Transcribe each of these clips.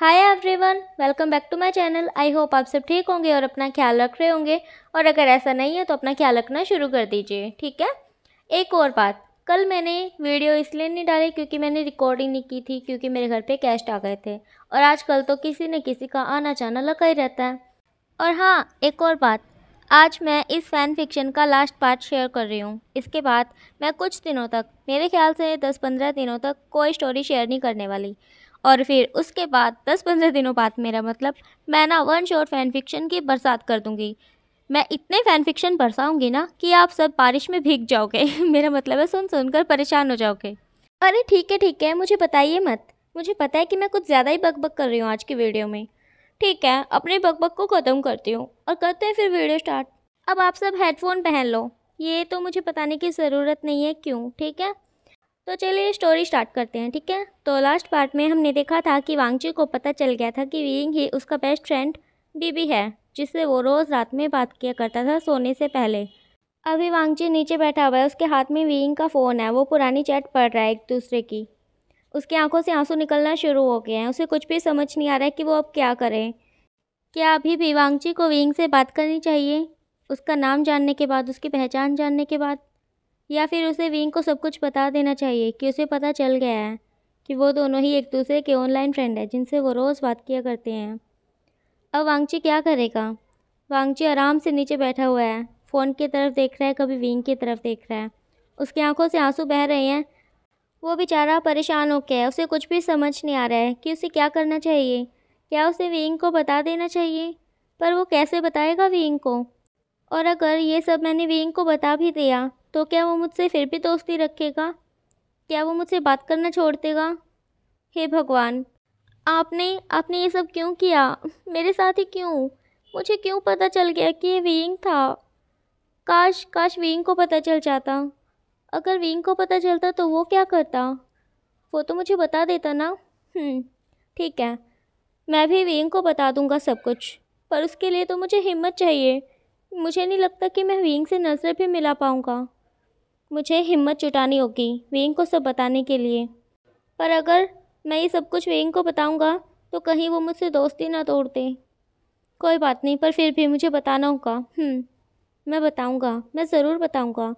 Hi everyone welcome back to my channel I hope आप सब ठीक होंगे और अपना ख्याल रख रहे होंगे और अगर ऐसा नहीं है तो अपना ख्याल रखना शुरू कर दीजिए ठीक है एक और बात कल मैंने वीडियो इसलिए नहीं डाली क्योंकि मैंने रिकॉर्डिंग नहीं की थी क्योंकि मेरे घर पे कैस्ट आ गए थे और आज तो किसी न किसी का आना जाना लगा ही रहता है और हाँ एक और बात आज मैं इस फ़ैन फिक्शन का लास्ट पार्ट शेयर कर रही हूँ इसके बाद मैं कुछ दिनों तक मेरे ख्याल से 10-15 दिनों तक कोई स्टोरी शेयर नहीं करने वाली और फिर उसके बाद दस पंद्रह दिनों बाद मेरा मतलब मैं ना वन शॉट फैन फिक्शन की बरसात कर दूँगी मैं इतने फैन फिक्शन बरसाऊँगी ना कि आप सब बारिश में भीग जाओगे मेरा मतलब है सुन सुनकर परेशान हो जाओगे अरे ठीक है ठीक है मुझे बताइए मत मुझे पता है कि मैं कुछ ज़्यादा ही बकबक कर रही हूँ आज की वीडियो में ठीक है अपने बकबक को ख़त्म करती हूँ और करते हैं फिर वीडियो स्टार्ट अब आप सब हेडफोन पहन लो ये तो मुझे बताने की ज़रूरत नहीं है क्यों ठीक है तो चलिए स्टोरी स्टार्ट करते हैं ठीक है तो लास्ट पार्ट में हमने देखा था कि वांगची को पता चल गया था कि विंग ही उसका बेस्ट फ्रेंड बीबी है जिससे वो रोज़ रात में बात किया करता था सोने से पहले अभी वांगची नीचे बैठा हुआ है उसके हाथ में विंग का फ़ोन है वो पुरानी चैट पढ़ रहा है एक दूसरे की उसकी आंखों से आंसू निकलना शुरू हो गए हैं उसे कुछ भी समझ नहीं आ रहा है कि वो अब क्या करें क्या अभी भी वांगची को विंग से बात करनी चाहिए उसका नाम जानने के बाद उसकी पहचान जानने के बाद या फिर उसे विंग को सब कुछ बता देना चाहिए कि उसे पता चल गया है कि वो दोनों ही एक दूसरे के ऑनलाइन फ्रेंड है जिनसे वो रोज़ बात किया करते हैं अब वांगची क्या करेगा वांगची आराम से नीचे बैठा हुआ है फ़ोन की तरफ देख रहा है कभी विंग की तरफ देख रहा है उसकी आंखों से आंसू बह रहे हैं वो बेचारा परेशान हो गया है उसे कुछ भी समझ नहीं आ रहा है कि उसे क्या करना चाहिए क्या उसे विंग को बता देना चाहिए पर वो कैसे बताएगा विंग को और अगर ये सब मैंने विंग को बता भी दिया तो क्या वो मुझसे फिर भी दोस्ती रखेगा क्या वो मुझसे बात करना छोड़ देगा हे भगवान आपने आपने ये सब क्यों किया मेरे साथ ही क्यों मुझे क्यों पता चल गया कि ये विंग था काश काश विंग को पता चल जाता अगर विंग को पता चलता तो वो क्या करता वो तो मुझे बता देता ना हम्म, ठीक है मैं भी विंग को बता दूंगा सब कुछ पर उसके लिए तो मुझे हिम्मत चाहिए मुझे नहीं लगता कि मैं विंग से नज़र भी मिला पाऊँगा मुझे हिम्मत जुटानी होगी वेंग को सब बताने के लिए पर अगर मैं ये सब कुछ वेंग को बताऊंगा तो कहीं वो मुझसे दोस्ती ना तोड़ दे कोई बात नहीं पर फिर भी मुझे बताना होगा हम्म, मैं बताऊंगा मैं ज़रूर बताऊंगा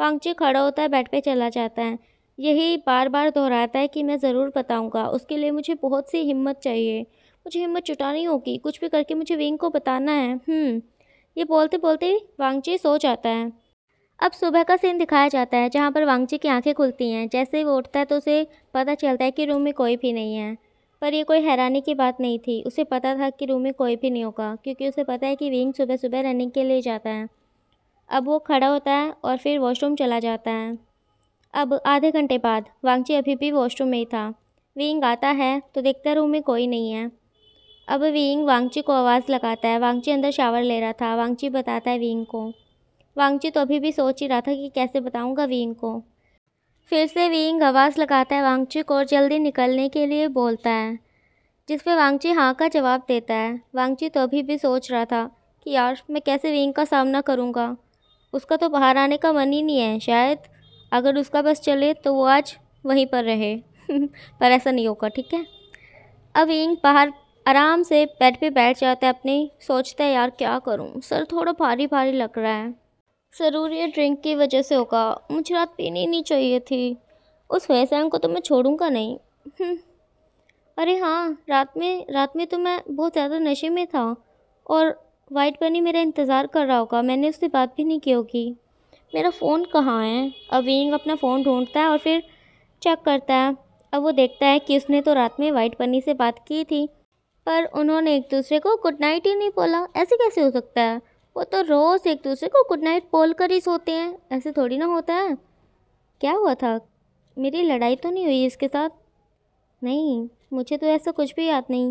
वांगचे खड़ा होता है बेड पे चला जाता है यही बार बार दोहराता है कि मैं ज़रूर बताऊँगा उसके लिए मुझे बहुत सी हिम्मत चाहिए मुझे हिम्मत जुटानी होगी कुछ भी करके मुझे वेंग को बताना है हम्म, ये बोलते बोलते वांगचे सो जाता है अब सुबह का सीन दिखाया जाता है जहाँ पर वांगची की आंखें खुलती हैं जैसे ही वो उठता है तो उसे पता चलता है कि रूम में कोई भी नहीं है पर ये कोई हैरानी की बात नहीं थी उसे पता था कि रूम में कोई भी नहीं होगा क्योंकि उसे पता है कि विंग सुबह सुबह रनिंग के लिए जाता है अब वो खड़ा होता है और फिर वॉशरूम चला जाता है अब आधे घंटे बाद वांगची अभी भी वॉशरूम में ही था विंग आता है तो देखता है रूम में कोई नहीं है अब विंग वांगची को आवाज़ लगाता है वांगची अंदर शावर ले रहा था वांगची बताता है विंग को वांगची तो अभी भी सोच ही रहा था कि कैसे बताऊंगा वींग को फिर से वींग आवाज़ लगाता है वांगची को और जल्दी निकलने के लिए बोलता है जिस पर वांगची हाँ का जवाब देता है वांगची तो अभी भी सोच रहा था कि यार मैं कैसे विंग का सामना करूँगा उसका तो बाहर आने का मन ही नहीं है शायद अगर उसका बस चले तो वो आज वहीं पर रहे पर ऐसा नहीं होगा ठीक है अब विंग बाहर आराम से बेड पे बैठ जाता है अपनी सोचता है यार क्या करूँ सर थोड़ा भारी भारी लग रहा है ज़रूर ये ड्रिंक की वजह से होगा मुझे रात पीनी नहीं चाहिए थी उस वैसैंग को तो मैं छोड़ूंगा नहीं हम्म। अरे हाँ रात में रात में तो मैं बहुत ज़्यादा नशे में था और वाइट बनी मेरा इंतज़ार कर रहा होगा मैंने उससे बात भी नहीं की होगी मेरा फ़ोन कहाँ है अवींग अपना फ़ोन ढूंढता है और फिर चेक करता है अब वो देखता है कि उसने तो रात में वाइट पन्नी से बात की थी पर उन्होंने एक दूसरे को गुड नाइट ही नहीं बोला ऐसे कैसे हो सकता है वो तो रोज़ एक दूसरे को गुड नाइट बोल कर ही सोते हैं ऐसे थोड़ी ना होता है क्या हुआ था मेरी लड़ाई तो नहीं हुई इसके साथ नहीं मुझे तो ऐसा कुछ भी याद नहीं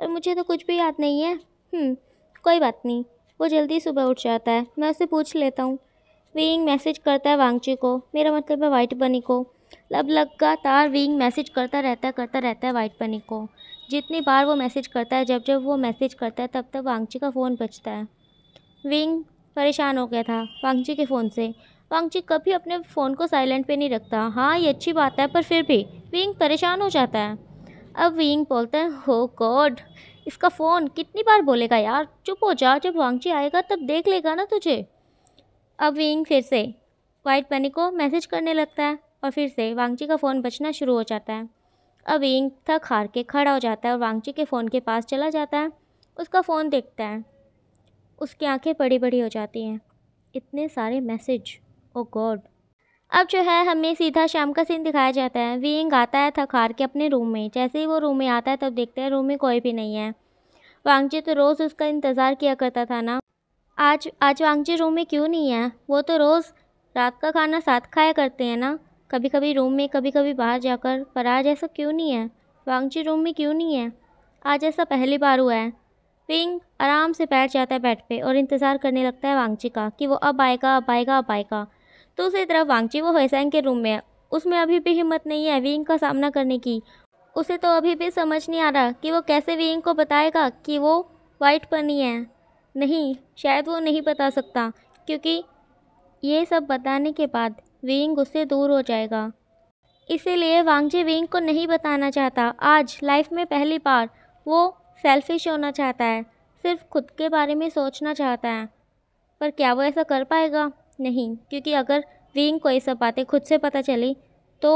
पर मुझे तो कुछ भी याद नहीं है हम्म, कोई बात नहीं वो जल्दी सुबह उठ जाता है मैं उसे पूछ लेता हूँ विंग मैसेज करता है वांगची को मेरा मतलब है वाइट बनी को लब लगातार विंग मैसेज करता रहता है करता रहता है वाइट बनी को जितनी बार वो मैसेज करता है जब जब वो मैसेज करता है तब तब वांगची का फ़ोन बजता है विंग परेशान हो गया था वांगची के फ़ोन से वांगची कभी अपने फ़ोन को साइलेंट पे नहीं रखता हाँ ये अच्छी बात है पर फिर भी विंग परेशान हो जाता है अब विंग बोलते हैं हो गॉड इसका फ़ोन कितनी बार बोलेगा यार चुप हो जा जब वांगची आएगा तब देख लेगा ना तुझे अब विंग फिर से वाइट पैनी को मैसेज करने लगता है और फिर से वांगची का फ़ोन बचना शुरू हो जाता है अब इंग थक हार के खड़ा हो जाता है और वांगची के फ़ोन के पास चला जाता है उसका फ़ोन देखता है उसकी आंखें बड़ी बड़ी हो जाती हैं इतने सारे मैसेज ओ गॉड अब जो है हमें सीधा शाम का सीन दिखाया जाता है वींग आता है थकार के अपने रूम में जैसे ही वो रूम में आता है तब देखते हैं रूम में कोई भी नहीं है वांगजी तो रोज़ उसका इंतज़ार किया करता था ना आज आज वांगजी रूम में क्यों नहीं है वो तो रोज़ रात का खाना साथ खाया करते हैं ना कभी कभी रूम में कभी कभी बाहर जाकर पर आज ऐसा क्यों नहीं है वांगजी रूम में क्यों नहीं है आज ऐसा पहली बार हुआ है पिंग आराम से बैठ जाता है बेड पे और इंतज़ार करने लगता है वांगची का कि वो अब आएगा अब आएगा अब आएगा दूसरी तरफ वांगची वो होसैन के रूम में है उसमें अभी भी हिम्मत नहीं है विंग का सामना करने की उसे तो अभी भी समझ नहीं आ रहा कि वो कैसे विंग को बताएगा कि वो वाइट नहीं है नहीं शायद वो नहीं बता सकता क्योंकि ये सब बताने के बाद विंग उससे दूर हो जाएगा इसीलिए वांगजी विंग को नहीं बताना चाहता आज लाइफ में पहली बार वो सेल्फिश होना चाहता है सिर्फ खुद के बारे में सोचना चाहता है पर क्या वो ऐसा कर पाएगा नहीं क्योंकि अगर विंग को ये सब बातें खुद से पता चली तो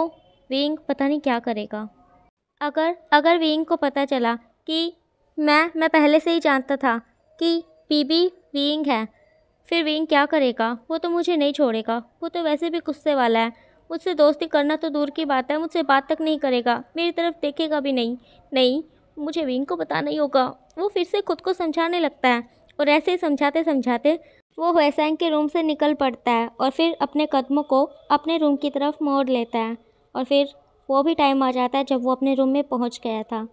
विंग पता नहीं क्या करेगा अगर अगर विंग को पता चला कि मैं मैं पहले से ही जानता था कि बीबी विंग है फिर विंग क्या करेगा वो तो मुझे नहीं छोड़ेगा वो तो वैसे भी गुस्से वाला है मुझसे दोस्ती करना तो दूर की बात है मुझसे बात तक नहीं करेगा मेरी तरफ देखेगा भी नहीं नहीं मुझे विंग को बताना ही होगा वो फिर से खुद को समझाने लगता है और ऐसे ही समझाते समझाते वो वैसैंग के रूम से निकल पड़ता है और फिर अपने कदमों को अपने रूम की तरफ मोड़ लेता है और फिर वो भी टाइम आ जाता है जब वो अपने रूम में पहुंच गया था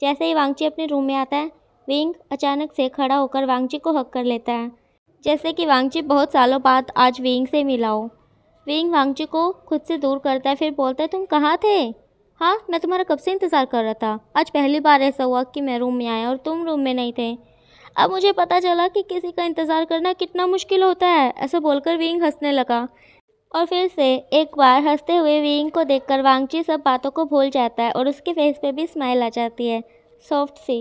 जैसे ही वांगची अपने रूम में आता है विंग अचानक से खड़ा होकर वांगची को हक कर लेता है जैसे कि वांगची बहुत सालों बाद आज विंग से मिला हो विंग वांगची को खुद से दूर करता है फिर बोलता है तुम कहाँ थे हाँ मैं तुम्हारा कब से इंतज़ार कर रहा था आज पहली बार ऐसा हुआ कि मैं रूम में आया और तुम रूम में नहीं थे अब मुझे पता चला कि किसी का इंतज़ार करना कितना मुश्किल होता है ऐसा बोलकर विंग हंसने लगा और फिर से एक बार हंसते हुए विंग को देखकर वांगची सब बातों को भूल जाता है और उसके फेस पे भी स्माइल आ जाती है सॉफ्ट सी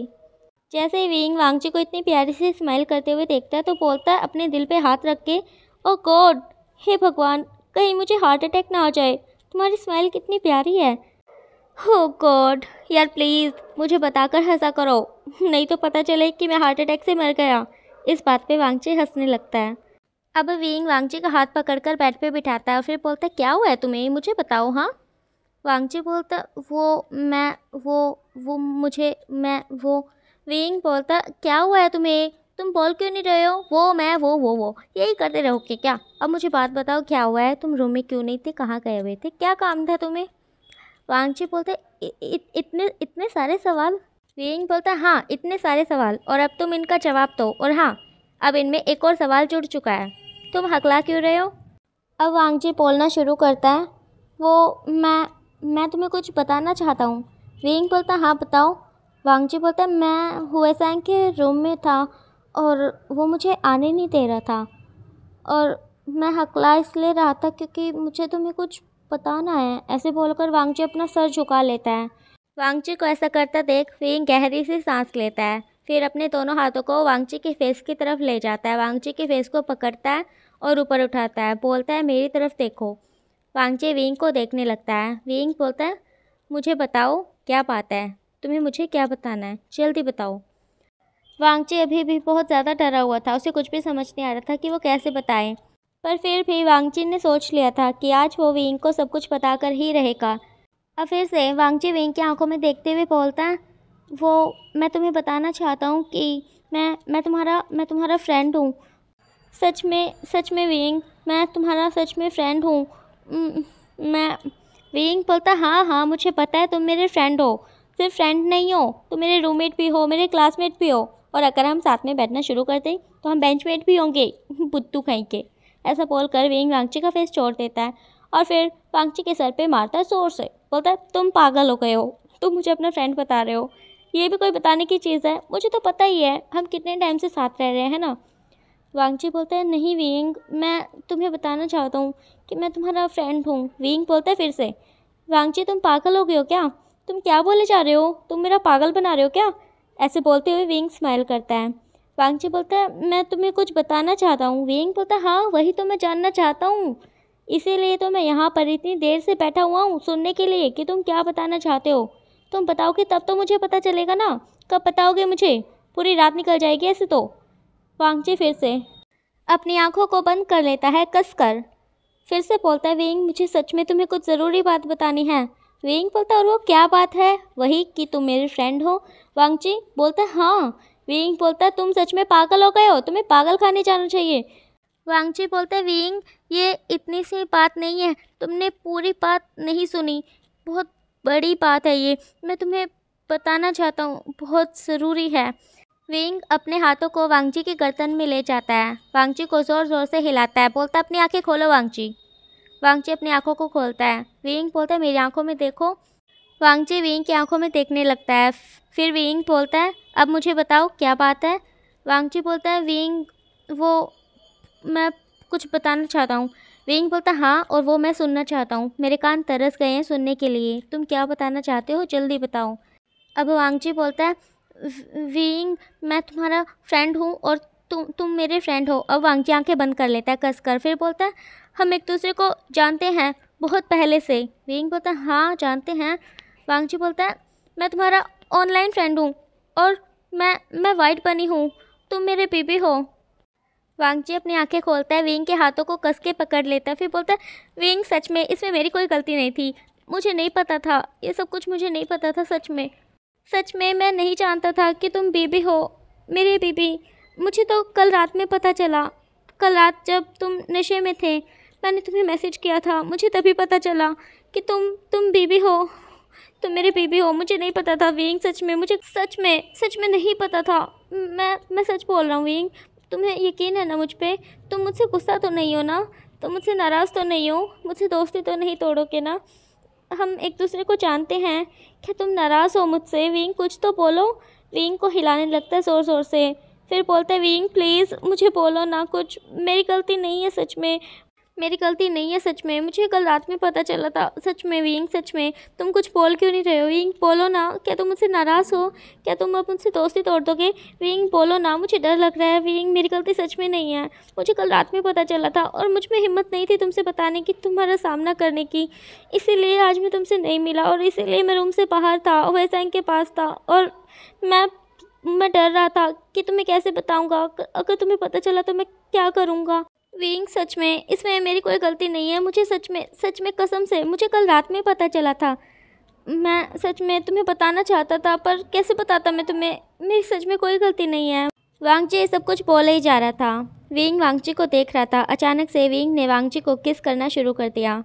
जैसे ही विंग वांगची को इतनी प्यारी सी स्माइल करते हुए देखता है तो बोलता है अपने दिल पे हाथ रख के ओ गॉड हे भगवान कहीं मुझे हार्ट अटैक ना हो जाए तुम्हारी स्माइल कितनी प्यारी है हो गॉड यार प्लीज़ मुझे बताकर हंसा करो नहीं तो पता चले कि मैं हार्ट अटैक से मर गया इस बात पे वांगचे हंसने लगता है अब वेंग वांगचे का हाथ पकड़कर बेड पे बिठाता है और फिर बोलता क्या हुआ है तुम्हें मुझे बताओ हाँ वांगचे बोलता वो मैं वो वो मुझे मैं वो वेंग बोलता क्या हुआ है तुम्हें तुम बोल क्यों नहीं रहे हो वो मैं वो वो वो यही करते रहोगे क्या अब मुझे बात बताओ क्या हुआ है तुम रूम में क्यों नहीं थे कहाँ गए हुए थे क्या काम था तुम्हें वांगची बोलते इ, इ, इतने इतने सारे सवाल रेंग बोलता हाँ इतने सारे सवाल और अब तुम इनका जवाब दो और हाँ अब इनमें एक और सवाल जुड़ चुका है तुम हकला क्यों रहे हो अब जी बोलना शुरू करता है वो मैं मैं तुम्हें कुछ बताना चाहता हूँ रेंग बोलता हाँ बताओ वांगजी बोलता मैं हुए सैंग के रूम में था और वो मुझे आने नहीं दे रहा था और मैं हकला इसलिए रहा था क्योंकि मुझे तुम्हें कुछ पता ना है ऐसे बोलकर वांगचे अपना सर झुका लेता है वांगचे को ऐसा करता देख फिंग गहरी सी सांस लेता है फिर अपने दोनों हाथों को वांगचे के फेस की तरफ ले जाता है वांगचे के फेस को पकड़ता है और ऊपर उठाता है बोलता है मेरी तरफ देखो वांगचे विंग को देखने लगता है विंग बोलता है मुझे बताओ क्या बात है तुम्हें मुझे क्या बताना है जल्दी बताओ वांगचे अभी भी बहुत ज़्यादा डरा हुआ था उसे कुछ भी समझ नहीं आ रहा था कि वो कैसे बताएं पर फिर भी वांगची ने सोच लिया था कि आज वो विंग को सब कुछ बताकर ही रहेगा अब फिर से वांगची विंग की आंखों में देखते हुए बोलता वो मैं तुम्हें बताना चाहता हूँ कि मैं मैं तुम्हारा मैं तुम्हारा फ्रेंड हूँ सच में सच में विंग मैं तुम्हारा सच में फ्रेंड हूँ मैं विंग बोलता हाँ हाँ मुझे पता है तुम मेरे फ्रेंड हो सिर्फ फ्रेंड नहीं हो तो मेरे रूममेट भी हो मेरे क्लासमेट भी हो और अगर हम साथ में बैठना शुरू कर दें तो हम बेंचमेट भी होंगे बुद्धू कहीं के ऐसा बोलकर वेंग वांगची का फेस छोड़ देता है और फिर वांगची के सर पे मारता है ज़ोर से बोलता है तुम पागल हो गए हो तुम मुझे अपना फ्रेंड बता रहे हो ये भी कोई बताने की चीज़ है मुझे तो पता ही है हम कितने टाइम से साथ रह रहे हैं ना वांगची बोलते हैं नहीं वेंग मैं तुम्हें बताना चाहता हूँ कि मैं तुम्हारा फ्रेंड हूँ वेंग बोलते है फिर से वांगची तुम पागल हो गए हो क्या तुम क्या बोले जा रहे हो तुम मेरा पागल बना रहे हो क्या ऐसे बोलते हुए वेंग स्माइल करता है वांगची बोलता है मैं तुम्हें कुछ बताना चाहता हूँ वेंग बोलता है हाँ वही तो मैं जानना चाहता हूँ इसीलिए तो मैं यहाँ पर इतनी देर से बैठा हुआ हूँ सुनने के लिए कि तुम क्या बताना चाहते हो तुम बताओगे तब तो मुझे पता चलेगा ना कब बताओगे मुझे पूरी रात निकल जाएगी ऐसे तो वांगची फिर से अपनी आंखों को बंद कर लेता है कसकर फिर से बोलता है वेंग मुझे सच में तुम्हें कुछ ज़रूरी बात बतानी है वेंग बोलता और वो क्या बात है वही कि तुम मेरी फ्रेंड हो वांगची बोलता हाँ वीइंग बोलता है तुम सच में पागल हो गए हो तुम्हें पागल खाने जाना चाहिए वांगची बोलते है विंग ये इतनी सी बात नहीं है तुमने पूरी बात नहीं सुनी बहुत बड़ी बात है ये मैं तुम्हें बताना चाहता हूँ बहुत ज़रूरी है विंग अपने हाथों को वांगची के गर्दन में ले जाता है वांगची को ज़ोर ज़ोर से हिलाता है बोलता अपनी आंखें खोलो वांगची वांगची अपनी आंखों को खोलता है विंग बोलता है मेरी आंखों में देखो वांगचे वेइंग की आंखों में देखने लगता है फिर विंग बोलता है अब मुझे बताओ क्या बात है वांगचे बोलता है वेइंग वो मैं कुछ बताना चाहता हूँ विंग बोलता है हाँ और वो मैं सुनना चाहता हूँ मेरे कान तरस गए हैं सुनने के लिए तुम क्या बताना चाहते हो जल्दी बताओ अब वांगचे बोलता है वेइंग मैं तुम्हारा फ्रेंड हूँ और तुम तुम मेरे फ्रेंड हो अब वांगची आंखें बंद कर लेता है कसकर फिर बोलता है हम एक दूसरे को जानते हैं बहुत पहले से विंग बोलता है हाँ जानते हैं वांगची बोलता है मैं तुम्हारा ऑनलाइन फ्रेंड हूँ और मैं मैं वाइट बनी हूँ तुम मेरे बेबी हो वांगची अपनी आंखें खोलता है विंग के हाथों को कस के पकड़ लेता है फिर बोलता है विंग सच में इसमें मेरी कोई गलती नहीं थी मुझे नहीं पता था ये सब कुछ मुझे नहीं पता था सच में सच में मैं नहीं जानता था कि तुम बेबी हो मेरे बेबी मुझे तो कल रात में पता चला कल रात जब तुम नशे में थे मैंने तुम्हें मैसेज किया था मुझे तभी पता चला कि तुम तुम बीबी हो तुम तो मेरे बेबी हो मुझे नहीं पता था वेंग सच में मुझे सच में सच में नहीं पता था मैं मैं सच बोल रहा हूँ वेंग तुम्हें यकीन है ना मुझ पर तुम मुझसे गुस्सा तो नहीं हो ना तुम मुझसे नाराज़ तो नहीं हो मुझसे दोस्ती तो नहीं तोड़ोगे ना हम एक दूसरे को जानते हैं क्या तुम नाराज़ हो मुझसे विंग कुछ तो बोलो विंग को हिलाने लगता है ज़ोर ज़ोर से फिर बोलते हैं विंग प्लीज़ मुझे बोलो ना कुछ मेरी गलती नहीं है सच में मेरी गलती नहीं है सच में मुझे कल रात में पता चला था सच में विंग सच में तुम कुछ बोल क्यों नहीं रहे हो विंग बोलो ना क्या तुम मुझसे नाराज़ हो क्या तुम अब मुझसे दोस्ती तोड़ दोगे विंग बोलो ना मुझे डर लग रहा है विंग मेरी गलती सच में नहीं है मुझे कल रात में पता चला था और मुझ में हिम्मत नहीं थी तुमसे बताने की तुम्हारा सामना करने की इसीलिए आज मैं तुमसे नहीं मिला और इसीलिए मैं रूम से बाहर था वैसा के पास था और मैं मैं डर रहा था कि तुम्हें कैसे बताऊंगा अगर तुम्हें पता चला तो मैं क्या करूंगा विंग सच में इसमें मेरी कोई गलती नहीं है मुझे सच में सच में कसम से मुझे कल रात में पता चला था मैं सच में तुम्हें बताना चाहता था पर कैसे बताता मैं तुम्हें मेरी सच में कोई गलती नहीं है ये सब कुछ बोला ही जा रहा था विंग वांगजी को देख रहा था अचानक से विंग ने वांगजी को किस करना शुरू कर दिया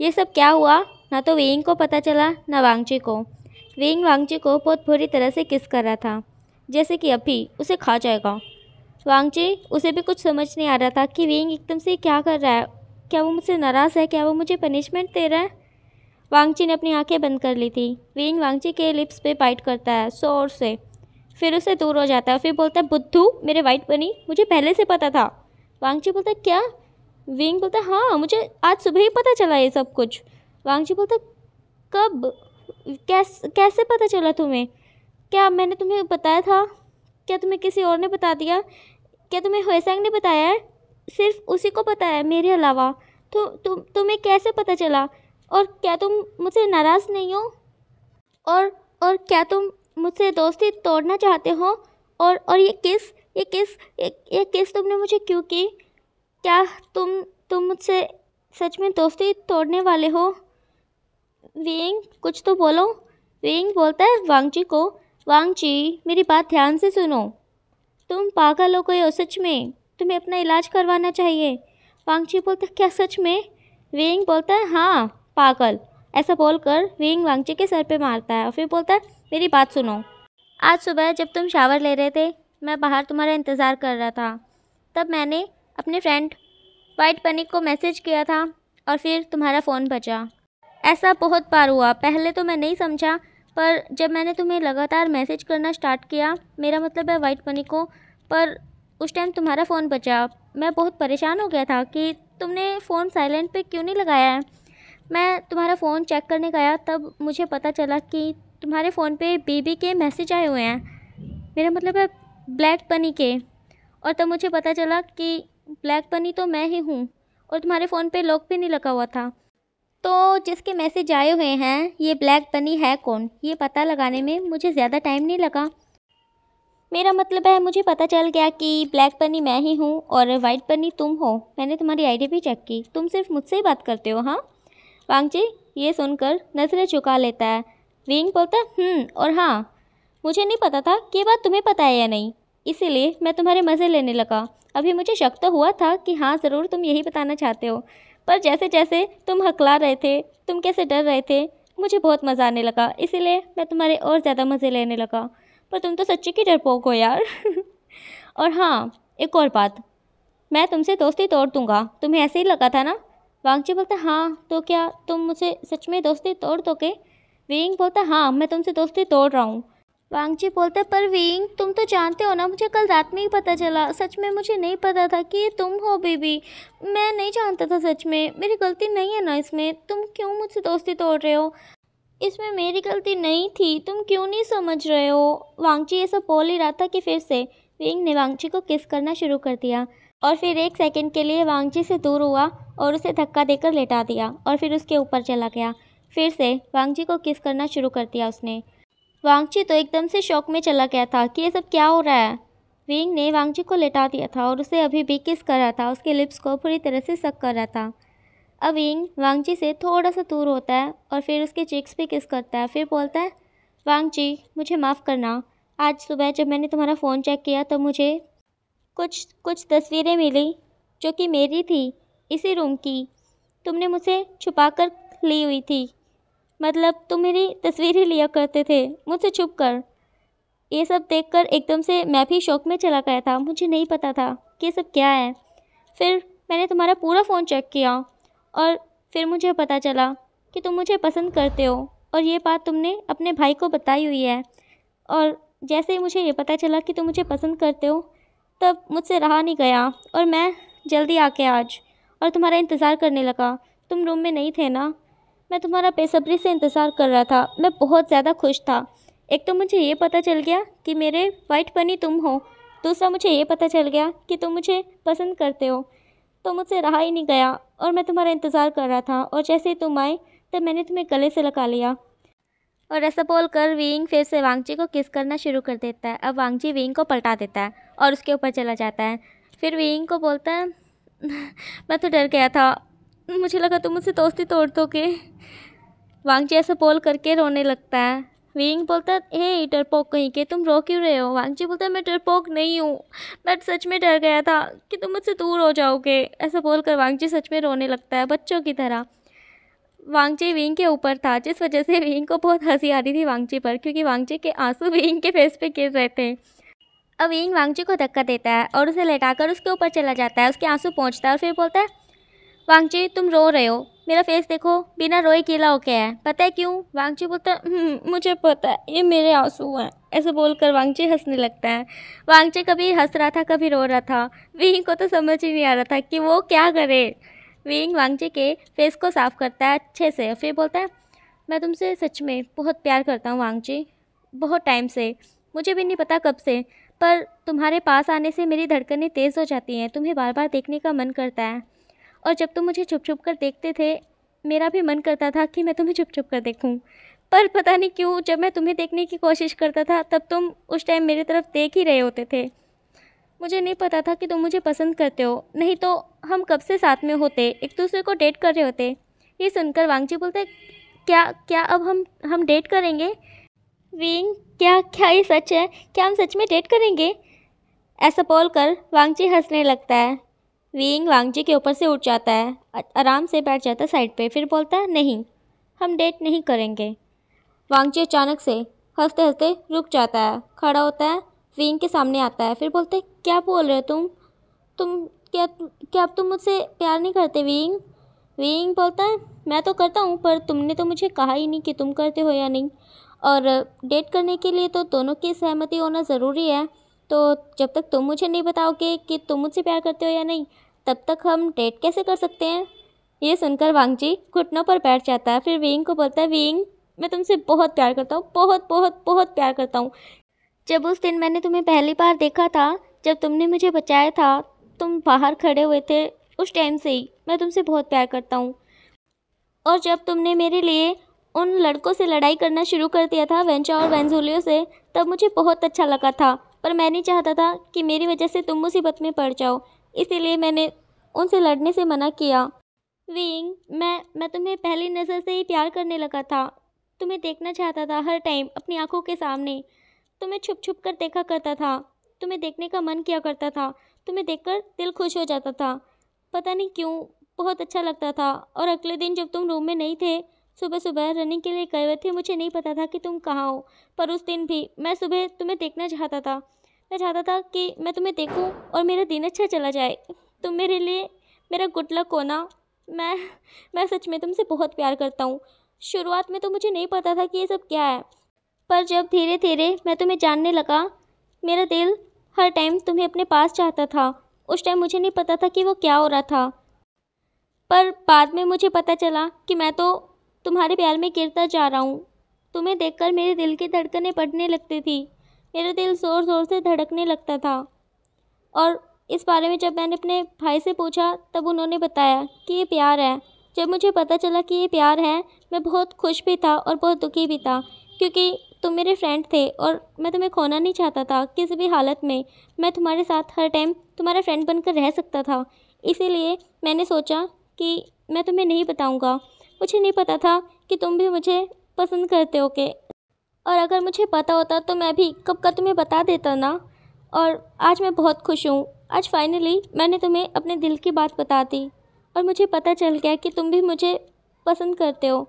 ये सब क्या हुआ ना तो विंग को पता चला ना वांगजी को विंग वांगजी को बहुत बुरी तरह से किस कर रहा था जैसे कि अभी उसे खा जाएगा वांगची उसे भी कुछ समझ नहीं आ रहा था कि वेंग एकदम से क्या कर रहा है क्या वो मुझसे नाराज़ है क्या वो मुझे पनिशमेंट दे रहा है वांगची ने अपनी आंखें बंद कर ली थी वेंग वांगची के लिप्स पे बाइट करता है शोर से फिर उसे दूर हो जाता है फिर बोलता है बुद्धू मेरे वाइट बनी मुझे पहले से पता था वांगची बोलता क्या वेंग बोलता हाँ मुझे आज सुबह ही पता चला ये सब कुछ वांगची बोलता कब कैस कैसे पता चला तुम्हें क्या मैंने तुम्हें बताया था क्या तुम्हें किसी और ने बता दिया क्या तुम्हें होयसंग ने बताया है सिर्फ उसी को पता है मेरे अलावा तो तु, तु, तुम्हें कैसे पता चला और क्या तुम मुझसे नाराज़ नहीं हो और और क्या तुम मुझसे दोस्ती तोड़ना चाहते हो और और ये किस ये किस ये, ये किस तुमने मुझे क्यों की क्या तुम तुम मुझसे सच में दोस्ती तोड़ने वाले हो वेंग कुछ तो बोलो वेंग बोलता है वांगजी को वांगजी मेरी बात ध्यान से सुनो तुम पागल हो गए हो सच में तुम्हें अपना इलाज करवाना चाहिए वांगची बोलता क्या सच में वेंग बोलता है हाँ पागल ऐसा बोलकर वेंग वांगची के सर पे मारता है और फिर बोलता है मेरी बात सुनो आज सुबह जब तुम शावर ले रहे थे मैं बाहर तुम्हारा इंतज़ार कर रहा था तब मैंने अपने फ्रेंड वाइट पनिक को मैसेज किया था और फिर तुम्हारा फ़ोन बचा ऐसा बहुत बार हुआ पहले तो मैं नहीं समझा पर जब मैंने तुम्हें लगातार मैसेज करना स्टार्ट किया मेरा मतलब है वाइट मनी को पर उस टाइम तुम्हारा फ़ोन बचा मैं बहुत परेशान हो गया था कि तुमने फ़ोन साइलेंट पे क्यों नहीं लगाया है मैं तुम्हारा फ़ोन चेक करने गया तब मुझे पता चला कि तुम्हारे फ़ोन पे बीबी के मैसेज आए हुए हैं मेरा मतलब है ब्लैक पनी के और तब मुझे पता चला कि ब्लैक पनी तो मैं ही हूँ और तुम्हारे फ़ोन पे लॉक भी नहीं लगा हुआ था तो जिसके मैसेज आए हुए हैं ये ब्लैक बनी है कौन ये पता लगाने में मुझे ज़्यादा टाइम नहीं लगा मेरा मतलब है मुझे पता चल गया कि ब्लैक पनी मैं ही हूँ और वाइट पनी तुम हो मैंने तुम्हारी आईडी भी चेक की तुम सिर्फ मुझसे ही बात करते हो हाँ वांगजी ये सुनकर नज़रें झुका लेता है विंग बोलता है हम्म, और हाँ मुझे नहीं पता था कि ये बात तुम्हें पता है या नहीं इसीलिए मैं तुम्हारे मज़े लेने लगा अभी मुझे शक तो हुआ था कि हाँ ज़रूर तुम यही बताना चाहते हो पर जैसे जैसे तुम हकला रहे थे तुम कैसे डर रहे थे मुझे बहुत मज़ा आने लगा इसीलिए मैं तुम्हारे और ज़्यादा मज़े लेने लगा पर तुम तो सच्ची की डरपोक हो यार और हाँ एक और बात मैं तुमसे दोस्ती तोड़ दूँगा तुम्हें ऐसे ही लगा था ना वांगची बोलता हाँ तो क्या तुम मुझे सच में दोस्ती तोड़ दोगे विरिंग बोलता हाँ मैं तुमसे दोस्ती तोड़ रहा हूँ वांगजी बोलते पर विंग तुम तो जानते हो ना मुझे कल रात में ही पता चला सच में मुझे नहीं पता था कि ये तुम हो बेबी मैं नहीं जानता था सच में मेरी गलती नहीं है ना इसमें तुम क्यों मुझसे दोस्ती तोड़ रहे हो इसमें मेरी गलती नहीं थी तुम क्यों नहीं समझ रहे हो वांगजी ये सब बोल ही रहा था कि फिर से विंग ने वांगजी को किस करना शुरू कर दिया और फिर एक सेकेंड के लिए वांगजी से दूर हुआ और उसे धक्का देकर लेटा दिया और फिर उसके ऊपर चला गया फिर से वांगजी को किस करना शुरू कर दिया उसने वांगची तो एकदम से शौक में चला गया था कि ये सब क्या हो रहा है विंग ने वांगची को लेटा दिया था और उसे अभी भी किस कर रहा था उसके लिप्स को पूरी तरह से सक कर रहा था अब विंग वांगची से थोड़ा सा दूर होता है और फिर उसके चिक्स पे किस करता है फिर बोलता है वांगची मुझे माफ़ करना आज सुबह जब मैंने तुम्हारा फ़ोन चेक किया तो मुझे कुछ कुछ तस्वीरें मिली जो कि मेरी थी इसी रूम की तुमने मुझे छुपा कर ली हुई थी मतलब तुम मेरी तस्वीर ही लिया करते थे मुझसे छुप कर ये सब देख कर एकदम से मैं भी शौक में चला गया था मुझे नहीं पता था कि ये सब क्या है फिर मैंने तुम्हारा पूरा फ़ोन चेक किया और फिर मुझे पता चला कि तुम मुझे पसंद करते हो और ये बात तुमने अपने भाई को बताई हुई है और जैसे ही मुझे ये पता चला कि तुम मुझे पसंद करते हो तब मुझसे रहा नहीं गया और मैं जल्दी आके आज और तुम्हारा इंतज़ार करने लगा तुम रूम में नहीं थे ना मैं तुम्हारा बेसब्री से इंतज़ार कर रहा था मैं बहुत ज़्यादा खुश था एक तो मुझे ये पता चल गया कि मेरे वाइट बनी तुम हो दूसरा मुझे ये पता चल गया कि तुम मुझे पसंद करते हो तो मुझसे रहा ही नहीं गया और मैं तुम्हारा इंतज़ार कर रहा था और जैसे ही तुम आए तो मैंने तुम्हें गले से लगा लिया और ऐसा बोल कर विंग फिर से वांगजी को किस करना शुरू कर देता है अब वांगजी विंग को पलटा देता है और उसके ऊपर चला जाता है फिर विंग को बोलता है मैं तो डर गया था मुझे लगा तुम मुझसे दोस्ती तोड़ दो के वांगचे ऐसा बोल करके रोने लगता है विंग बोलता है हे डरपोक कहीं के तुम रो क्यों रहे हो वांगचे बोलता है मैं डरपोक नहीं हूँ मैं सच में डर गया था कि तुम मुझसे दूर हो जाओगे ऐसा बोल कर वांगचे सच में रोने लगता है बच्चों की तरह वांगचे विंग के ऊपर था जिस वजह से विंग को बहुत हंसी आ रही थी वांगचे पर क्योंकि वांगचे के आंसू विंग के फेस पे गिर रहे थे अब विंग वांगचे को धक्का देता है और उसे कर उसके ऊपर चला जाता है उसके आंसू पहुँचता है और फिर बोलता है वांगचे तुम रो रहे हो मेरा फेस देखो बिना रोए केला हो गया है पता है क्यों वांगचे बोलता हम्म, मुझे पता है ये मेरे आंसू हैं ऐसे बोलकर वांगचे हंसने लगता है वांगचे कभी हंस रहा था कभी रो रहा था विंग को तो समझ ही नहीं आ रहा था कि वो क्या करे विंग वांगचे के फेस को साफ करता है अच्छे से फिर बोलता है मैं तुमसे सच में बहुत प्यार करता हूँ वांगची बहुत टाइम से मुझे भी नहीं पता कब से पर तुम्हारे पास आने से मेरी धड़कनें तेज़ हो जाती हैं तुम्हें बार बार देखने का मन करता है और जब तुम मुझे छुप छुप कर देखते थे मेरा भी मन करता था कि मैं तुम्हें छुप छुप कर देखूँ पर पता नहीं क्यों जब मैं तुम्हें देखने की कोशिश करता था तब तुम उस टाइम मेरी तरफ देख ही रहे होते थे मुझे नहीं पता था कि तुम मुझे पसंद करते हो नहीं तो हम कब से साथ में होते एक दूसरे को डेट कर रहे होते ये सुनकर वांगजी बोलते क्या क्या अब हम हम डेट करेंगे विंग क्या क्या ये सच है क्या हम सच में डेट करेंगे ऐसा बोल कर वांगजी हंसने लगता है वेइंग वांगजी के ऊपर से उठ जाता है आराम से बैठ जाता है साइड पे फिर बोलता है नहीं हम डेट नहीं करेंगे वांगजी अचानक से हंसते हंसते रुक जाता है खड़ा होता है वेइंग के सामने आता है फिर बोलते क्या बोल रहे हो तुम तुम क्या क्या अब तुम मुझसे प्यार नहीं करते वेइंग वेइंग बोलता है मैं तो करता हूँ पर तुमने तो मुझे कहा ही नहीं कि तुम करते हो या नहीं और डेट करने के लिए तो दोनों की सहमति होना ज़रूरी है तो जब तक तुम मुझे नहीं बताओगे कि तुम मुझसे प्यार करते हो या नहीं तब तक हम डेट कैसे कर सकते हैं ये सुनकर वांगजी घुटनों पर बैठ जाता है फिर विंग को बोलता है विंग मैं तुमसे बहुत प्यार करता हूँ बहुत बहुत बहुत प्यार करता हूँ जब उस दिन मैंने तुम्हें पहली बार देखा था जब तुमने मुझे बचाया था तुम बाहर खड़े हुए थे उस टाइम से ही मैं तुमसे बहुत प्यार करता हूँ और जब तुमने मेरे लिए उन लड़कों से लड़ाई करना शुरू कर दिया था वेंचा और वेंजुलियो से तब मुझे बहुत अच्छा लगा था पर मैं नहीं चाहता था कि मेरी वजह से तुम मुसीबत में पड़ जाओ इसीलिए मैंने उनसे लड़ने से मना किया विंग मैं मैं तुम्हें पहली नज़र से ही प्यार करने लगा था तुम्हें देखना चाहता था हर टाइम अपनी आंखों के सामने तुम्हें छुप छुप कर देखा करता था तुम्हें देखने का मन किया करता था तुम्हें देखकर दिल खुश हो जाता था पता नहीं क्यों बहुत अच्छा लगता था और अगले दिन जब तुम रूम में नहीं थे सुबह सुबह रनिंग के लिए गए हुए थे मुझे नहीं पता था कि तुम कहाँ हो पर उस दिन भी मैं सुबह तुम्हें देखना चाहता था मैं चाहता था कि मैं तुम्हें देखूँ और मेरा दिन अच्छा चला जाए तुम मेरे लिए मेरा गुड लक होना मैं मैं सच में तुमसे बहुत प्यार करता हूँ शुरुआत में तो मुझे नहीं पता था कि ये सब क्या है पर जब धीरे धीरे मैं तुम्हें जानने लगा मेरा दिल हर टाइम तुम्हें अपने पास चाहता था उस टाइम मुझे नहीं पता था कि वो क्या हो रहा था पर बाद में मुझे पता चला कि मैं तो तुम्हारे प्यार में गिरता जा रहा हूँ तुम्हें देखकर मेरे दिल की धड़कने बढ़ने लगती थी मेरा दिल ज़ोर ज़ोर से धड़कने लगता था और इस बारे में जब मैंने अपने भाई से पूछा तब उन्होंने बताया कि ये प्यार है जब मुझे पता चला कि ये प्यार है मैं बहुत खुश भी था और बहुत दुखी भी था क्योंकि तुम मेरे फ्रेंड थे और मैं तुम्हें खोना नहीं चाहता था किसी भी हालत में मैं तुम्हारे साथ हर टाइम तुम्हारा फ्रेंड बनकर रह सकता था इसीलिए मैंने सोचा कि मैं तुम्हें नहीं बताऊंगा मुझे नहीं पता था कि तुम भी मुझे पसंद करते हो के और अगर मुझे पता होता तो मैं भी कब का तुम्हें बता देता ना और आज मैं बहुत खुश हूँ आज फाइनली मैंने तुम्हें अपने दिल की बात बता दी और मुझे पता चल गया कि तुम भी मुझे पसंद करते हो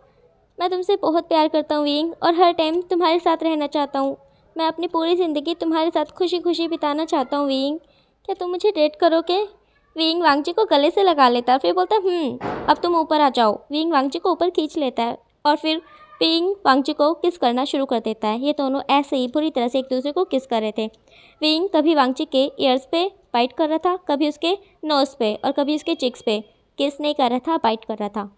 मैं तुमसे बहुत प्यार करता हूँ विंग और हर टाइम तुम्हारे साथ रहना चाहता हूँ मैं अपनी पूरी ज़िंदगी तुम्हारे साथ खुशी खुशी बिताना चाहता हूँ विंग क्या तुम मुझे डेट करोगे विंग वांगची को गले से लगा लेता है फिर बोलता है हम्म, अब तुम ऊपर आ जाओ विंग वांगची को ऊपर खींच लेता है और फिर विंग वांगची को किस करना शुरू कर देता है ये दोनों ऐसे ही बुरी तरह से एक दूसरे को किस कर रहे थे विंग कभी वांगची के ईयर्स पे बाइट कर रहा था कभी उसके नोज़ पे और कभी उसके चिक्स पे किस नहीं कर रहा था बाइट कर रहा था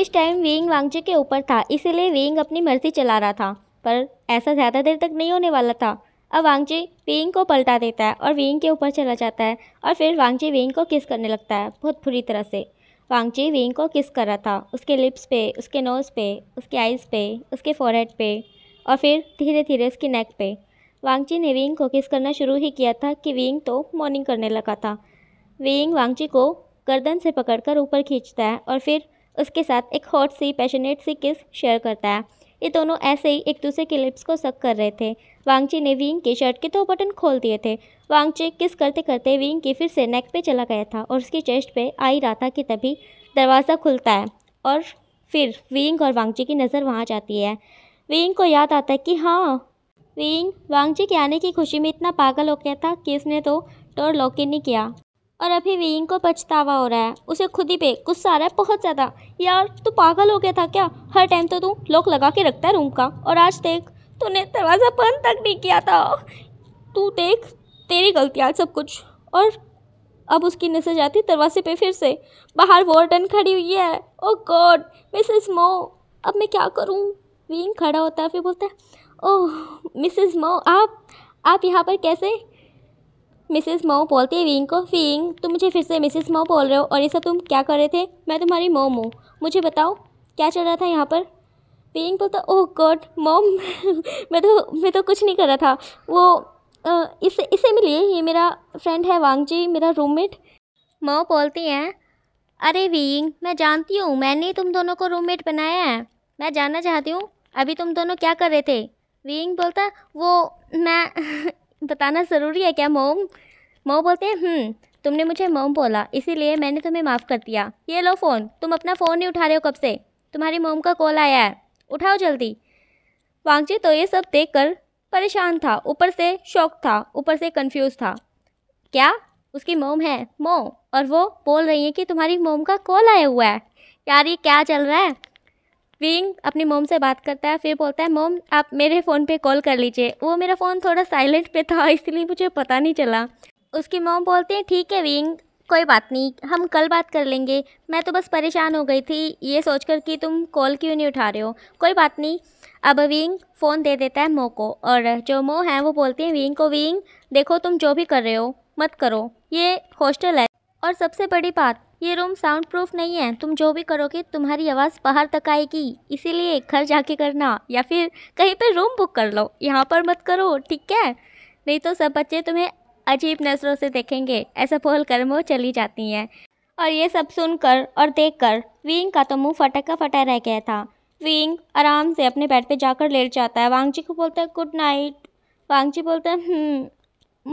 इस टाइम विंग वांगची के ऊपर था इसीलिए विंग अपनी मर्जी चला रहा था पर ऐसा ज़्यादा देर तक नहीं होने वाला था अब वांगजी वेइंग को पलटा देता है और वेइंग के ऊपर चला जाता है और फिर वांगजी वेइंग को किस करने लगता है बहुत बुरी तरह से वांगजी विंग को किस कर रहा था उसके लिप्स पे उसके नोज़ पे उसके आइज़ पे उसके फोरहेड पे और फिर धीरे धीरे उसकी नेक पे वांगजी ने विंग को किस करना शुरू ही किया था कि विंग तो मॉर्निंग करने लगा था वेइंग वांगजी को गर्दन से पकड़कर ऊपर खींचता है और फिर उसके साथ एक हॉट सी पैशनेट सी किस शेयर करता है ये दोनों ऐसे ही एक दूसरे के लिप्स को सक कर रहे थे वांगची ने विंग के शर्ट के दो बटन खोल दिए थे वांगची किस करते करते विंग के फिर से नेक पे चला गया था और उसके चेस्ट पे आई रहा था कि तभी दरवाज़ा खुलता है और फिर विंग और वांगची की नज़र वहाँ जाती है विंग को याद आता है कि हाँ विंग वांगची के आने की खुशी में इतना पागल हो गया था कि इसने तो टोर लॉक ही नहीं किया और अभी वेइंग को पछतावा हो रहा है उसे खुद ही पे गुस्सा आ रहा है बहुत ज़्यादा यार तू पागल हो गया था क्या हर टाइम तो तू लॉक लगा के रखता है रूम का और आज देख तूने दरवाज़ा बंद तक नहीं किया था तू देख तेरी गलती आज सब कुछ और अब उसकी नजर जाती दरवाजे पे फिर से बाहर वार्डन खड़ी हुई है ओ गॉड मिसेस मो अब मैं क्या करूँ विंग खड़ा होता है फिर बोलता है ओह मिसेस मो आप आप यहाँ पर कैसे मिसेस मऊ बोलती विंग को फींग तुम मुझे फिर से मिसेस मऊ बोल रहे हो और ये सब तुम क्या कर रहे थे मैं तुम्हारी मोम हूँ मुझे बताओ क्या चल रहा था यहाँ पर फींग बोलता ओह गॉड मोम मैं तो मैं तो कुछ नहीं कर रहा था वो इससे इससे मिलिए ये मेरा फ्रेंड है वांग जी मेरा रूममेट मऊ बोलती हैं अरे विंग मैं जानती हूँ मैंने तुम दोनों को रूममेट बनाया है मैं जानना चाहती हूँ अभी तुम दोनों क्या कर रहे थे विंग बोलता वो मैं बताना ज़रूरी है क्या मोम मोम बोलते हैं हम्म, तुमने मुझे मोम बोला इसीलिए मैंने तुम्हें माफ़ कर दिया ये लो फ़ोन तुम अपना फ़ोन नहीं उठा रहे हो कब से तुम्हारी मोम का कॉल आया है उठाओ जल्दी वांगजी तो ये सब देख कर परेशान था ऊपर से शौक था ऊपर से कन्फ्यूज़ था क्या उसकी मोम है मोम और वो बोल रही है कि तुम्हारी मोम का कॉल आया हुआ है यार ये क्या चल रहा है विंग अपनी मोम से बात करता है फिर बोलता है मोम आप मेरे फ़ोन पे कॉल कर लीजिए वो मेरा फ़ोन थोड़ा साइलेंट पे था इसलिए मुझे पता नहीं चला उसकी मोम बोलते हैं ठीक है विंग कोई बात नहीं हम कल बात कर लेंगे मैं तो बस परेशान हो गई थी ये सोचकर कि तुम कॉल क्यों नहीं उठा रहे हो कोई बात नहीं अब विंग फ़ोन दे देता है मो को और जो मो है वो बोलती हैं विंग को विंग देखो तुम जो भी कर रहे हो मत करो ये हॉस्टल है और सबसे बड़ी बात ये रूम साउंड प्रूफ नहीं है तुम जो भी करोगे तुम्हारी आवाज़ बाहर तक आएगी इसीलिए घर जाके करना या फिर कहीं पर रूम बुक कर लो यहाँ पर मत करो ठीक है नहीं तो सब बच्चे तुम्हें अजीब नज़रों से देखेंगे ऐसा बोल कर वो चली जाती हैं और ये सब सुनकर और देखकर विंग का तो मुंह फटक का फटा रह गया था विंग आराम से अपने बेड पे जाकर लेट जाता है वांगजी को बोलता है गुड नाइट वांगजी बोलता है हम्म,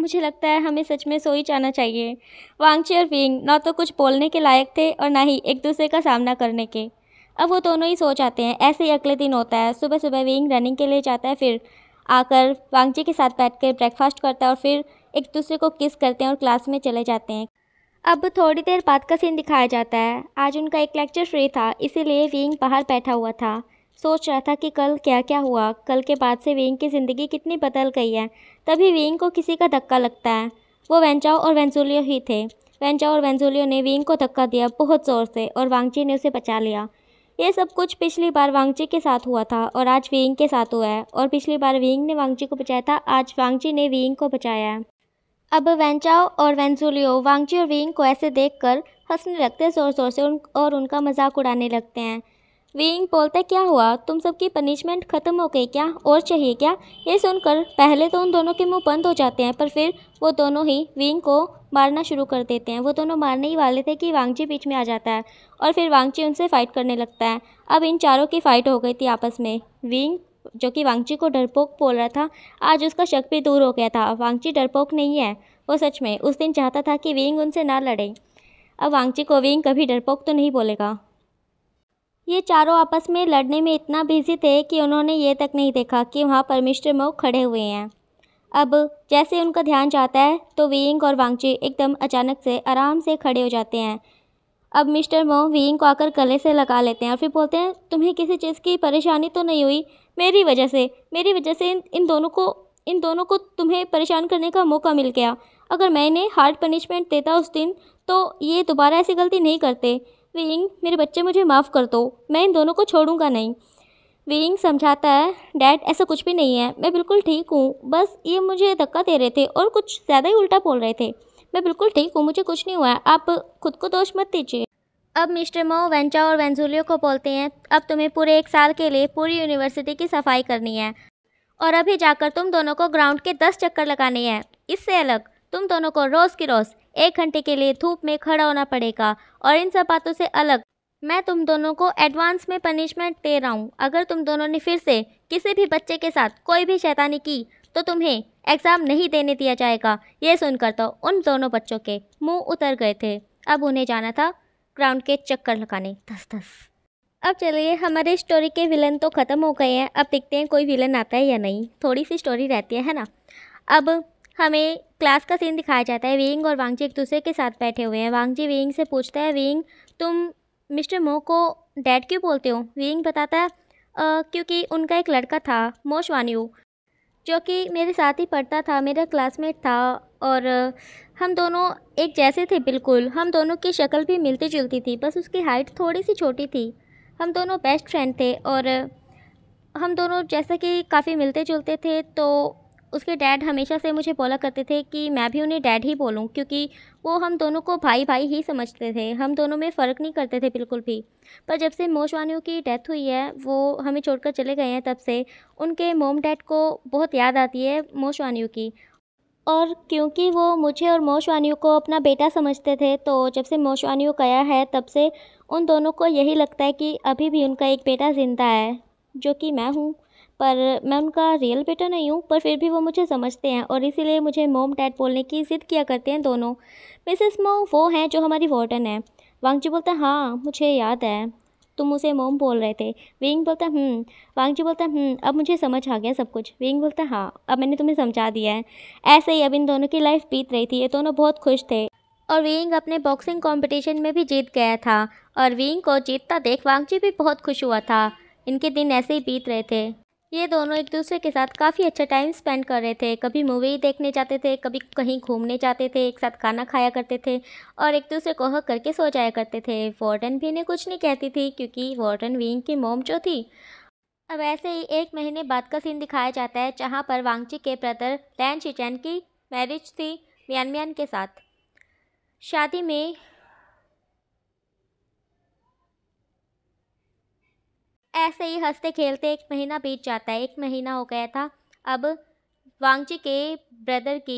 मुझे लगता है हमें सच में सो ही जाना चाहिए वांगची और फिंग ना तो कुछ बोलने के लायक थे और ना ही एक दूसरे का सामना करने के अब वो दोनों ही सो जाते हैं ऐसे ही अगले दिन होता है सुबह सुबह विंग रनिंग के लिए जाता है फिर आकर वांगची के साथ बैठ कर ब्रेकफास्ट करता है और फिर एक दूसरे को किस करते हैं और क्लास में चले जाते हैं अब थोड़ी देर बाद का सीन दिखाया जाता है आज उनका एक लेक्चर फ्री था इसीलिए विंग बाहर बैठा हुआ था सोच रहा था कि कल क्या क्या हुआ कल के बाद से वेंग की ज़िंदगी कितनी बदल गई है तभी वेंग को किसी का धक्का लगता है वो वेंचाओ और वेंजुलियो ही थे वेंचाओ और वेंजुलियो ने वेंग को धक्का दिया बहुत ज़ोर से और वांगची ने उसे बचा लिया ये सब कुछ पिछली बार वांगची के साथ हुआ था और आज वेंग के साथ हुआ है और पिछली बार वेंग ने वांगची को बचाया था आज वांगची ने वेंग को बचाया है अब वेंचाओ और वेंजुलियो वांगची और वेंग को ऐसे कर हंसने लगते हैं ज़ोर ज़ोर से उन और उनका मजाक उड़ाने लगते हैं विंग बोलता क्या हुआ तुम सबकी पनिशमेंट खत्म हो गई क्या और चाहिए क्या ये सुनकर पहले तो उन दोनों के मुंह बंद हो जाते हैं पर फिर वो दोनों ही विंग को मारना शुरू कर देते हैं वो दोनों मारने ही वाले थे कि वांगची बीच में आ जाता है और फिर वांगची उनसे फ़ाइट करने लगता है अब इन चारों की फ़ाइट हो गई थी आपस में विंग जो कि वांगची को डरपोक बोल रहा था आज उसका शक भी दूर हो गया था वांगची डरपोक नहीं है वो सच में उस दिन चाहता था कि विंग उनसे ना लड़े अब वांगची को विंग कभी डरपोक तो नहीं बोलेगा ये चारों आपस में लड़ने में इतना बिजी थे कि उन्होंने ये तक नहीं देखा कि वहाँ मिस्टर मऊ खड़े हुए हैं अब जैसे उनका ध्यान जाता है तो वीइंग और वांगची एकदम अचानक से आराम से खड़े हो जाते हैं अब मिस्टर मो वीइंग को आकर गले से लगा लेते हैं और फिर बोलते हैं तुम्हें किसी चीज़ की परेशानी तो नहीं हुई मेरी वजह से मेरी वजह से इन इन दोनों को इन दोनों को तुम्हें परेशान करने का मौका मिल गया अगर मैंने हार्ड पनिशमेंट देता उस दिन तो ये दोबारा ऐसी गलती नहीं करते विंग मेरे बच्चे मुझे माफ़ कर दो मैं इन दोनों को छोड़ूंगा नहीं वेइंग समझाता है डैड ऐसा कुछ भी नहीं है मैं बिल्कुल ठीक हूँ बस ये मुझे धक्का दे रहे थे और कुछ ज़्यादा ही उल्टा बोल रहे थे मैं बिल्कुल ठीक हूँ मुझे कुछ नहीं हुआ है आप खुद को दोष मत दीजिए अब मिस्टर मो वेंचा और वेंजुलियो को बोलते हैं अब तुम्हें पूरे एक साल के लिए पूरी यूनिवर्सिटी की सफाई करनी है और अभी जाकर तुम दोनों को ग्राउंड के दस चक्कर लगाने हैं इससे अलग तुम दोनों को रोज़ की रोज़ एक घंटे के लिए धूप में खड़ा होना पड़ेगा और इन सब बातों से अलग मैं तुम दोनों को एडवांस में पनिशमेंट दे रहा हूँ अगर तुम दोनों ने फिर से किसी भी बच्चे के साथ कोई भी शैतानी की तो तुम्हें एग्ज़ाम नहीं देने दिया जाएगा ये सुनकर तो उन दोनों बच्चों के मुंह उतर गए थे अब उन्हें जाना था ग्राउंड के चक्कर लगाने धस धस अब चलिए हमारे स्टोरी के विलन तो ख़त्म हो गए हैं अब देखते हैं कोई विलन आता है या नहीं थोड़ी सी स्टोरी रहती है, है ना अब हमें क्लास का सीन दिखाया जाता है विंग और वांगजी एक दूसरे के साथ बैठे हुए हैं वांगजी विंग से पूछता है विंग तुम मिस्टर मो को डैड क्यों बोलते हो विंग बताता है क्योंकि उनका एक लड़का था मोशवान्यू जो कि मेरे साथ ही पढ़ता था मेरा क्लासमेट था और हम दोनों एक जैसे थे बिल्कुल हम दोनों की शक्ल भी मिलती जुलती थी बस उसकी हाइट थोड़ी सी छोटी थी हम दोनों बेस्ट फ्रेंड थे और हम दोनों जैसा कि काफ़ी मिलते जुलते थे तो उसके डैड हमेशा से मुझे बोला करते थे कि मैं भी उन्हें डैड ही बोलूँ क्योंकि वो हम दोनों को भाई भाई ही समझते थे हम दोनों में फ़र्क नहीं करते थे बिल्कुल भी पर जब से मोशवानियों की डेथ हुई है वो हमें छोड़कर चले गए हैं तब से उनके मोम डैड को बहुत याद आती है मोशवानियों की और क्योंकि वो मुझे और मोशवानियों को अपना बेटा समझते थे तो जब से मोशवानियों गया है तब से उन दोनों को यही लगता है कि अभी भी उनका एक बेटा ज़िंदा है जो कि मैं हूँ पर मैं उनका रियल बेटा नहीं हूँ पर फिर भी वो मुझे समझते हैं और इसीलिए मुझे मोम डैड बोलने की ज़िद किया करते हैं दोनों मिसेस मो वो हैं जो हमारी वार्डन है वांगजी बोलता है हाँ मुझे याद है तुम उसे मोम बोल रहे थे विंग बोलता हम्म वांगजी बोलता हम्म अब मुझे समझ आ गया सब कुछ विंग बोलता हाँ अब मैंने तुम्हें समझा दिया है ऐसे ही अब इन दोनों की लाइफ बीत रही थी ये दोनों बहुत खुश थे और विंग अपने बॉक्सिंग कॉम्पिटिशन में भी जीत गया था और विंग को जीतता देख वांगजी भी बहुत खुश हुआ था इनके दिन ऐसे ही बीत रहे थे ये दोनों एक दूसरे के साथ काफ़ी अच्छा टाइम स्पेंड कर रहे थे कभी मूवी देखने जाते थे कभी कहीं घूमने जाते थे एक साथ खाना खाया करते थे और एक दूसरे को हक करके सो जाया करते थे वार्डन भी ने कुछ नहीं कहती थी क्योंकि वार्डन विंग की मोम जो थी अब ऐसे ही एक महीने बाद का सीन दिखाया जाता है जहाँ पर वांगची के ब्रदर लैन शिचैन की मैरिज थी म्यानम्यान के साथ शादी में ऐसे ही हंसते खेलते एक महीना बीत जाता है एक महीना हो गया था अब वांगजी के ब्रदर की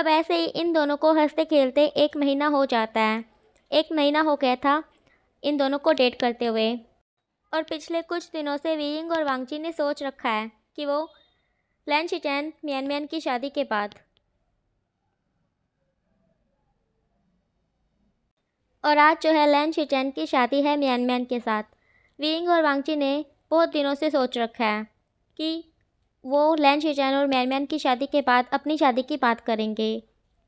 अब ऐसे ही इन दोनों को हंसते खेलते एक महीना हो जाता है एक महीना हो गया था इन दोनों को डेट करते हुए और पिछले कुछ दिनों से वीइंग और वांगजी ने सोच रखा है कि वो लैन शिटैन म्यानम्यान की शादी के बाद और आज जो है लैन शिचैन की शादी है म्यानम्यान के साथ विंग और वांगची ने बहुत दिनों से सोच रखा है कि वो लैन शिचैन और म्यानम्यान की शादी के बाद अपनी शादी की बात करेंगे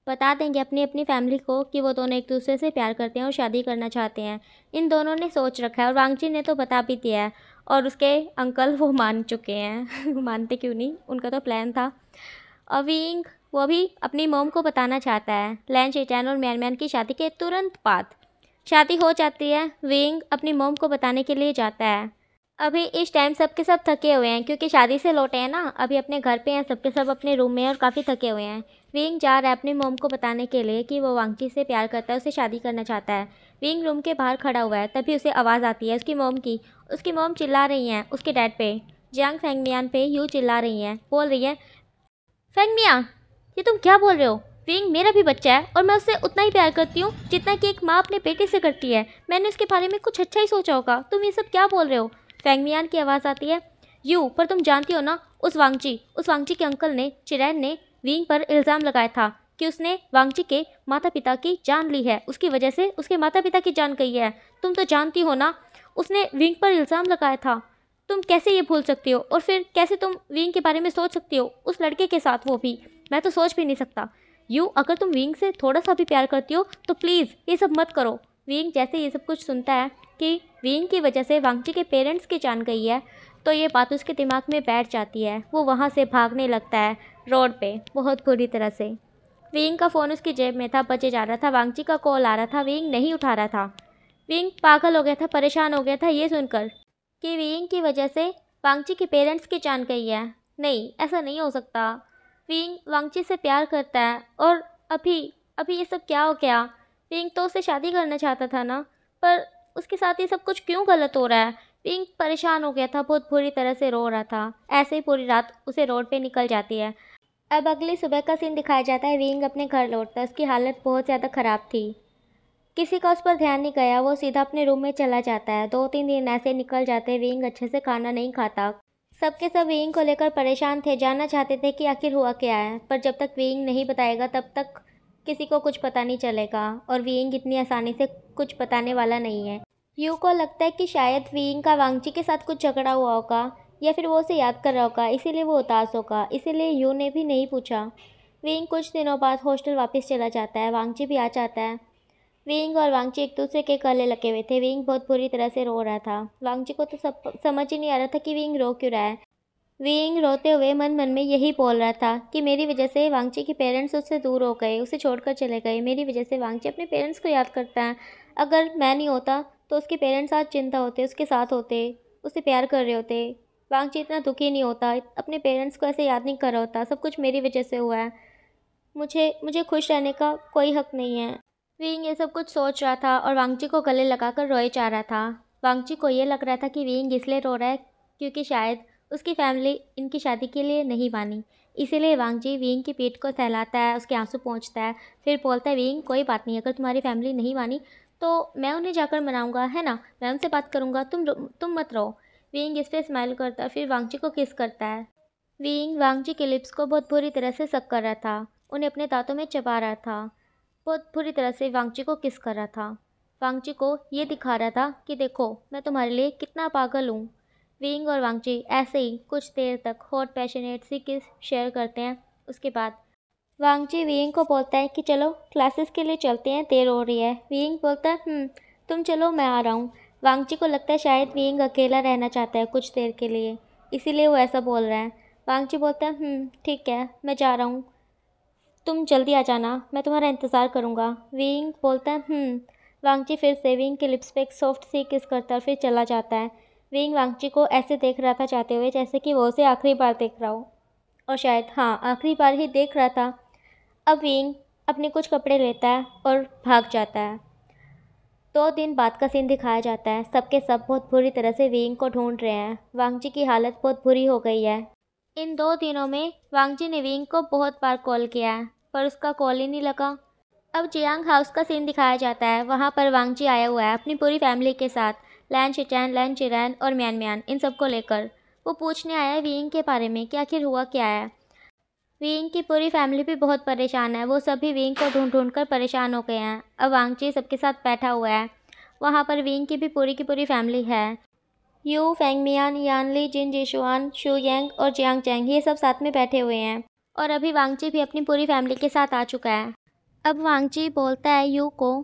बता देंगे अपनी अपनी फैमिली को कि वो दोनों एक दूसरे से प्यार करते हैं और शादी करना चाहते हैं इन दोनों ने सोच रखा है और वांगची ने तो बता भी दिया है और उसके अंकल वो मान चुके हैं मानते क्यों नहीं उनका तो प्लान था और विंग वो भी अपनी मोम को बताना चाहता है लैन शिचैन और मैनमैन की शादी के तुरंत बाद शादी हो जाती है विंग अपनी मोम को बताने के लिए जाता है अभी इस टाइम सब के सब थके हुए हैं क्योंकि शादी से लौटे हैं ना अभी अपने घर पे हैं सबके सब अपने रूम में और काफ़ी थके हुए हैं विंग जा रहा है अपनी मोम को बताने के लिए कि वो वांगची से प्यार करता है उसे शादी करना चाहता है विंग रूम के बाहर खड़ा हुआ है तभी उसे आवाज़ आती है उसकी मोम की उसकी मोम चिल्ला रही हैं उसके डैड पे जंग फेंगमियान पे यूँ चिल्ला रही हैं बोल रही है फेंगमिया ये तुम क्या बोल रहे हो विंग मेरा भी बच्चा है और मैं उससे उतना ही प्यार करती हूँ जितना कि एक माँ अपने बेटे से करती है मैंने उसके बारे में कुछ अच्छा ही सोचा होगा तुम ये सब क्या बोल रहे हो फैंगमियान की आवाज़ आती है यू पर तुम जानती हो ना उस वांगची उस वांगची के अंकल ने चिरैन ने विंग पर इल्ज़ाम लगाया था कि उसने वांगची के माता पिता की जान ली है उसकी वजह से उसके माता पिता की जान गई है तुम तो जानती हो ना उसने विंग पर इल्ज़ाम लगाया था तुम कैसे ये भूल सकती हो और फिर कैसे तुम विंग के बारे में सोच सकती हो उस लड़के के साथ वो भी मैं तो सोच भी नहीं सकता यू अगर तुम विंग से थोड़ा सा भी प्यार करती हो तो प्लीज़ ये सब मत करो विंग जैसे ये सब कुछ सुनता है कि विंग की वजह से वांगची के पेरेंट्स की जान गई है तो ये बात उसके दिमाग में बैठ जाती है वो वहाँ से भागने लगता है रोड पे बहुत बुरी तरह से विंग का फ़ोन उसकी जेब में था बचे जा रहा था वांगची का कॉल आ रहा था विंग नहीं उठा रहा था विंग पागल हो गया था परेशान हो गया था ये सुनकर कि विंग की वजह से वांगची के पेरेंट्स की जान गई है नहीं ऐसा नहीं हो सकता विंग वांगची से प्यार करता है और अभी अभी ये सब क्या हो गया विंग तो उससे शादी करना चाहता था ना पर उसके साथ ये सब कुछ क्यों गलत हो रहा है पिंग परेशान हो गया था बहुत बुरी तरह से रो रहा था ऐसे ही पूरी रात उसे रोड पे निकल जाती है अब अगली सुबह का सीन दिखाया जाता है विंग अपने घर लौटता है उसकी हालत बहुत ज़्यादा ख़राब थी किसी का उस पर ध्यान नहीं गया वो सीधा अपने रूम में चला जाता है दो तीन दिन ऐसे निकल जाते विंग अच्छे से खाना नहीं खाता सबके सब वेइंग को लेकर परेशान थे जानना चाहते थे कि आखिर हुआ क्या है पर जब तक वेइंग नहीं बताएगा तब तक किसी को कुछ पता नहीं चलेगा और वेइंग इतनी आसानी से कुछ बताने वाला नहीं है यू को लगता है कि शायद वेइंग का वांगची के साथ कुछ झगड़ा हुआ होगा या फिर वो उसे याद कर रहा होगा इसीलिए वो उदास होगा इसीलिए यू ने भी नहीं पूछा वेइंग कुछ दिनों बाद हॉस्टल वापस चला जाता है वांगची भी आ जाता है विंग और वांगची एक दूसरे के गले लगे हुए थे विंग बहुत बुरी तरह से रो रहा था वांगची को तो सब समझ ही नहीं आ रहा था कि विंग रो क्यों रहा है विंग रोते हुए मन मन में यही बोल रहा था कि मेरी वजह से वांगची के पेरेंट्स उससे दूर हो गए उसे छोड़कर चले गए मेरी वजह से वांगची अपने पेरेंट्स को याद करता है अगर मैं नहीं होता तो उसके पेरेंट्स आज चिंता होते उसके साथ होते उसे प्यार कर रहे होते वांगची इतना दुखी नहीं होता अपने पेरेंट्स को ऐसे याद नहीं कर रहा होता सब कुछ मेरी वजह से हुआ है मुझे मुझे खुश रहने का कोई हक नहीं है विंग ये सब कुछ सोच रहा था और वांगची को गले लगाकर रोए जा रहा था वांगची को ये लग रहा था कि विंग इसलिए रो रहा है क्योंकि शायद उसकी फैमिली इनकी शादी के लिए नहीं मानी इसीलिए वांगजी विंग की पीठ को सहलाता है उसके आंसू पहुँचता है फिर बोलता है विंग कोई बात नहीं अगर तुम्हारी फैमिली नहीं मानी तो मैं उन्हें जाकर मनाऊँगा है ना मैं उनसे बात करूँगा तुम तुम मत रहो विंग इस पर स्माइल करता है फिर वांगची को किस करता है विंग वांगची के लिप्स को बहुत बुरी तरह से सक कर रहा था उन्हें अपने दांतों में चबा रहा था बहुत बुरी तरह से वांगची को किस कर रहा था वांगची को ये दिखा रहा था कि देखो मैं तुम्हारे लिए कितना पागल हूँ विंग और वांगची ऐसे ही कुछ देर तक हॉट पैशनेट सी किस शेयर करते हैं उसके बाद वांगची विंग को बोलता है कि चलो क्लासेस के लिए चलते हैं देर हो रही है विंग बोलता है हम्म, तुम चलो मैं आ रहा हूँ वांगची को लगता है शायद विंग अकेला रहना चाहता है कुछ देर के लिए इसीलिए वो ऐसा बोल रहा है वांगची बोलता है हम्म, ठीक है मैं जा रहा हूँ तुम जल्दी आ जाना मैं तुम्हारा इंतज़ार करूँगा विंग बोलता है हम्म। वांगची फिर से विंग के लिप्स पे एक सॉफ्ट सी किस करता है फिर चला जाता है विंग वांगची को ऐसे देख रहा था चाहते हुए जैसे कि वो उसे आखिरी बार देख रहा हो और शायद हाँ आखिरी बार ही देख रहा था अब विंग अपने कुछ कपड़े लेता है और भाग जाता है दो तो दिन बाद का सीन दिखाया जाता है सबके सब बहुत बुरी तरह से विंग को ढूंढ रहे हैं वांगजी की हालत बहुत बुरी हो गई है इन दो दिनों में वांगजी ने विंग को बहुत बार कॉल किया पर उसका कॉल ही नहीं लगा अब जियांग हाउस का सीन दिखाया जाता है वहाँ पर वांगजी आया हुआ है अपनी पूरी फैमिली के साथ लैन चिटैन लैन चिरैन और म्यान म्यान इन सबको लेकर वो पूछने आया है वींग के बारे में कि आखिर हुआ क्या है वीइंग की पूरी फैमिली भी बहुत परेशान है वो सभी विंग को ढूंढ ढूंढ कर परेशान हो गए हैं अब वांगजी सबके साथ बैठा हुआ है वहाँ पर विंग की भी पूरी की पूरी फैमिली है Yu Fengmian Yanli Jin Zixuan Xue Yang और जियांग चैंग ये सब साथ में बैठे हुए हैं और अभी वांगची भी अपनी पूरी फैमिली के साथ आ चुका है अब वांगची बोलता है यू को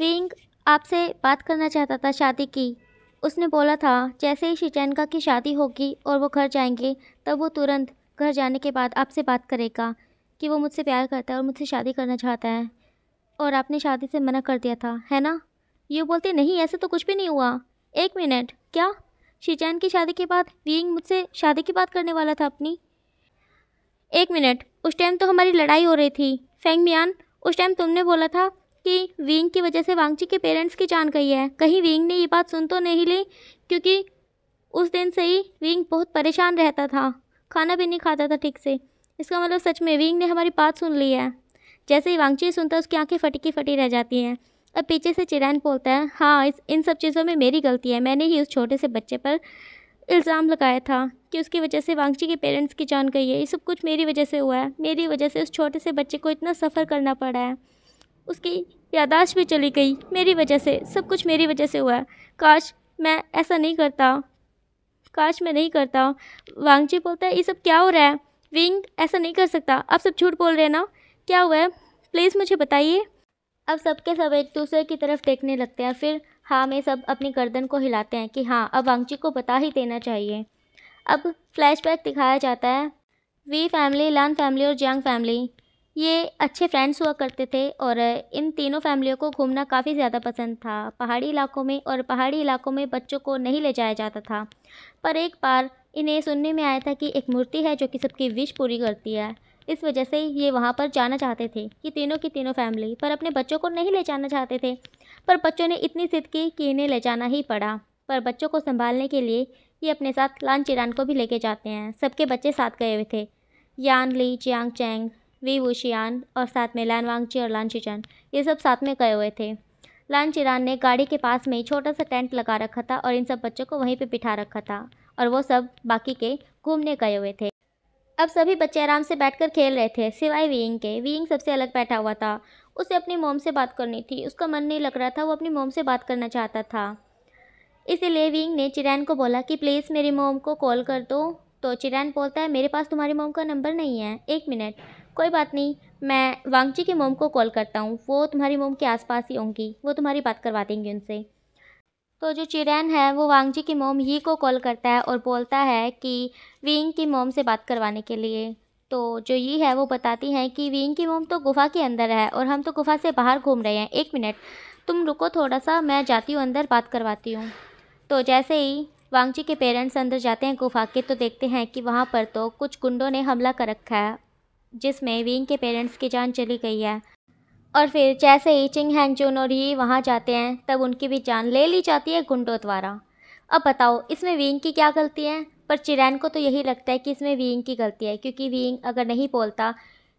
विंग आपसे बात करना चाहता था शादी की उसने बोला था जैसे ही शिचैनका की शादी होगी और वो घर जाएंगे तब वो तुरंत घर जाने के बाद आपसे बात करेगा कि वो मुझसे प्यार करता है और मुझसे शादी करना चाहता है और आपने शादी से मना कर दिया था है ना यू बोलते नहीं ऐसा तो कुछ भी नहीं हुआ एक मिनट क्या शिजैन की शादी के बाद वीइंग मुझसे शादी की बात करने वाला था अपनी एक मिनट उस टाइम तो हमारी लड़ाई हो रही थी फेंग मियान उस टाइम तुमने बोला था कि विंग की वजह से वांगची के पेरेंट्स की जान गई है कहीं विंग ने ये बात सुन तो नहीं ली क्योंकि उस दिन से ही विंग बहुत परेशान रहता था खाना भी नहीं खाता था ठीक से इसका मतलब सच में विंग ने हमारी बात सुन ली है जैसे ही वांगची सुनता उसकी आंखें फटी की फटी रह जाती हैं अब पीछे से चिरैन बोलता है हाँ इस इन सब चीज़ों में मेरी गलती है मैंने ही उस छोटे से बच्चे पर इल्ज़ाम लगाया था कि उसकी वजह से वांगची के पेरेंट्स की जान गई है ये सब कुछ मेरी वजह से हुआ है मेरी वजह से उस छोटे से बच्चे को इतना सफ़र करना पड़ा है उसकी यादाश्त भी चली गई मेरी वजह से सब कुछ मेरी वजह से हुआ है काश मैं ऐसा नहीं करता काश मैं नहीं करता वांगची बोलता है ये सब क्या हो रहा है विंग ऐसा नहीं कर सकता आप सब झूठ बोल रहे हैं ना क्या हुआ है प्लीज़ मुझे बताइए अब सबके सब एक दूसरे की तरफ देखने लगते हैं फिर हाँ में सब अपनी गर्दन को हिलाते हैं कि हाँ अब वांगची को बता ही देना चाहिए अब फ्लैशबैक दिखाया जाता है वी फैमिली लान फैमिली और जियांग फैमिली ये अच्छे फ्रेंड्स हुआ करते थे और इन तीनों फैमिलियों को घूमना काफ़ी ज़्यादा पसंद था पहाड़ी इलाकों में और पहाड़ी इलाकों में बच्चों को नहीं ले जाया जाता था पर एक बार इन्हें सुनने में आया था कि एक मूर्ति है जो कि सबकी विश पूरी करती है इस वजह से ये वहाँ पर जाना चाहते थे ये तीनों की तीनों फैमिली पर अपने बच्चों को नहीं ले जाना चाहते थे पर बच्चों ने इतनी जिद की कि इन्हें ले जाना ही पड़ा पर बच्चों को संभालने के लिए ये अपने साथ लान चिरान को भी लेके जाते हैं सबके बच्चे साथ गए हुए थे Yanli Jiang Cheng Wei Wuxian और साथ में लान वांगची और लान चिचन ये सब साथ में गए हुए थे लान चिरान ने गाड़ी के पास में ही छोटा सा टेंट लगा रखा था और इन सब बच्चों को वहीं पे बिठा रखा था और वो सब बाकी के घूमने गए हुए थे अब सभी बच्चे आराम से बैठकर खेल रहे थे सिवाय वीइंग के वीइंग सबसे अलग बैठा हुआ था उसे अपनी मोम से बात करनी थी उसका मन नहीं लग रहा था वो अपनी मोम से बात करना चाहता था इसीलिए विंग ने चिरैन को बोला कि प्लीज़ मेरी मोम को कॉल कर दो तो चिरैन बोलता है मेरे पास तुम्हारी मोम का नंबर नहीं है एक मिनट कोई बात नहीं मैं वांगची की मोम को कॉल करता हूँ वो तुम्हारी मोम के आसपास ही होंगी वो तुम्हारी बात करवा देंगी उनसे तो जो चिरैन है वो वांगजी की मोम ही को कॉल करता है और बोलता है कि विंग की मोम से बात करवाने के लिए तो जो ये है वो बताती हैं कि विंग की मोम तो गुफा के अंदर है और हम तो गुफा से बाहर घूम रहे हैं एक मिनट तुम रुको थोड़ा सा मैं जाती हूँ अंदर बात करवाती हूँ तो जैसे ही वांगजी के पेरेंट्स अंदर जाते हैं गुफा के तो देखते हैं कि वहाँ पर तो कुछ गुंडों ने हमला कर रखा है जिसमें विंग के पेरेंट्स की जान चली गई है और फिर जैसे ही चिंग जून और ये वहाँ जाते हैं तब उनकी भी जान ले ली जाती है गुंडों द्वारा अब बताओ इसमें वींग की क्या गलती है पर चिरैन को तो यही लगता है कि इसमें वींग की गलती है क्योंकि वींग अगर नहीं बोलता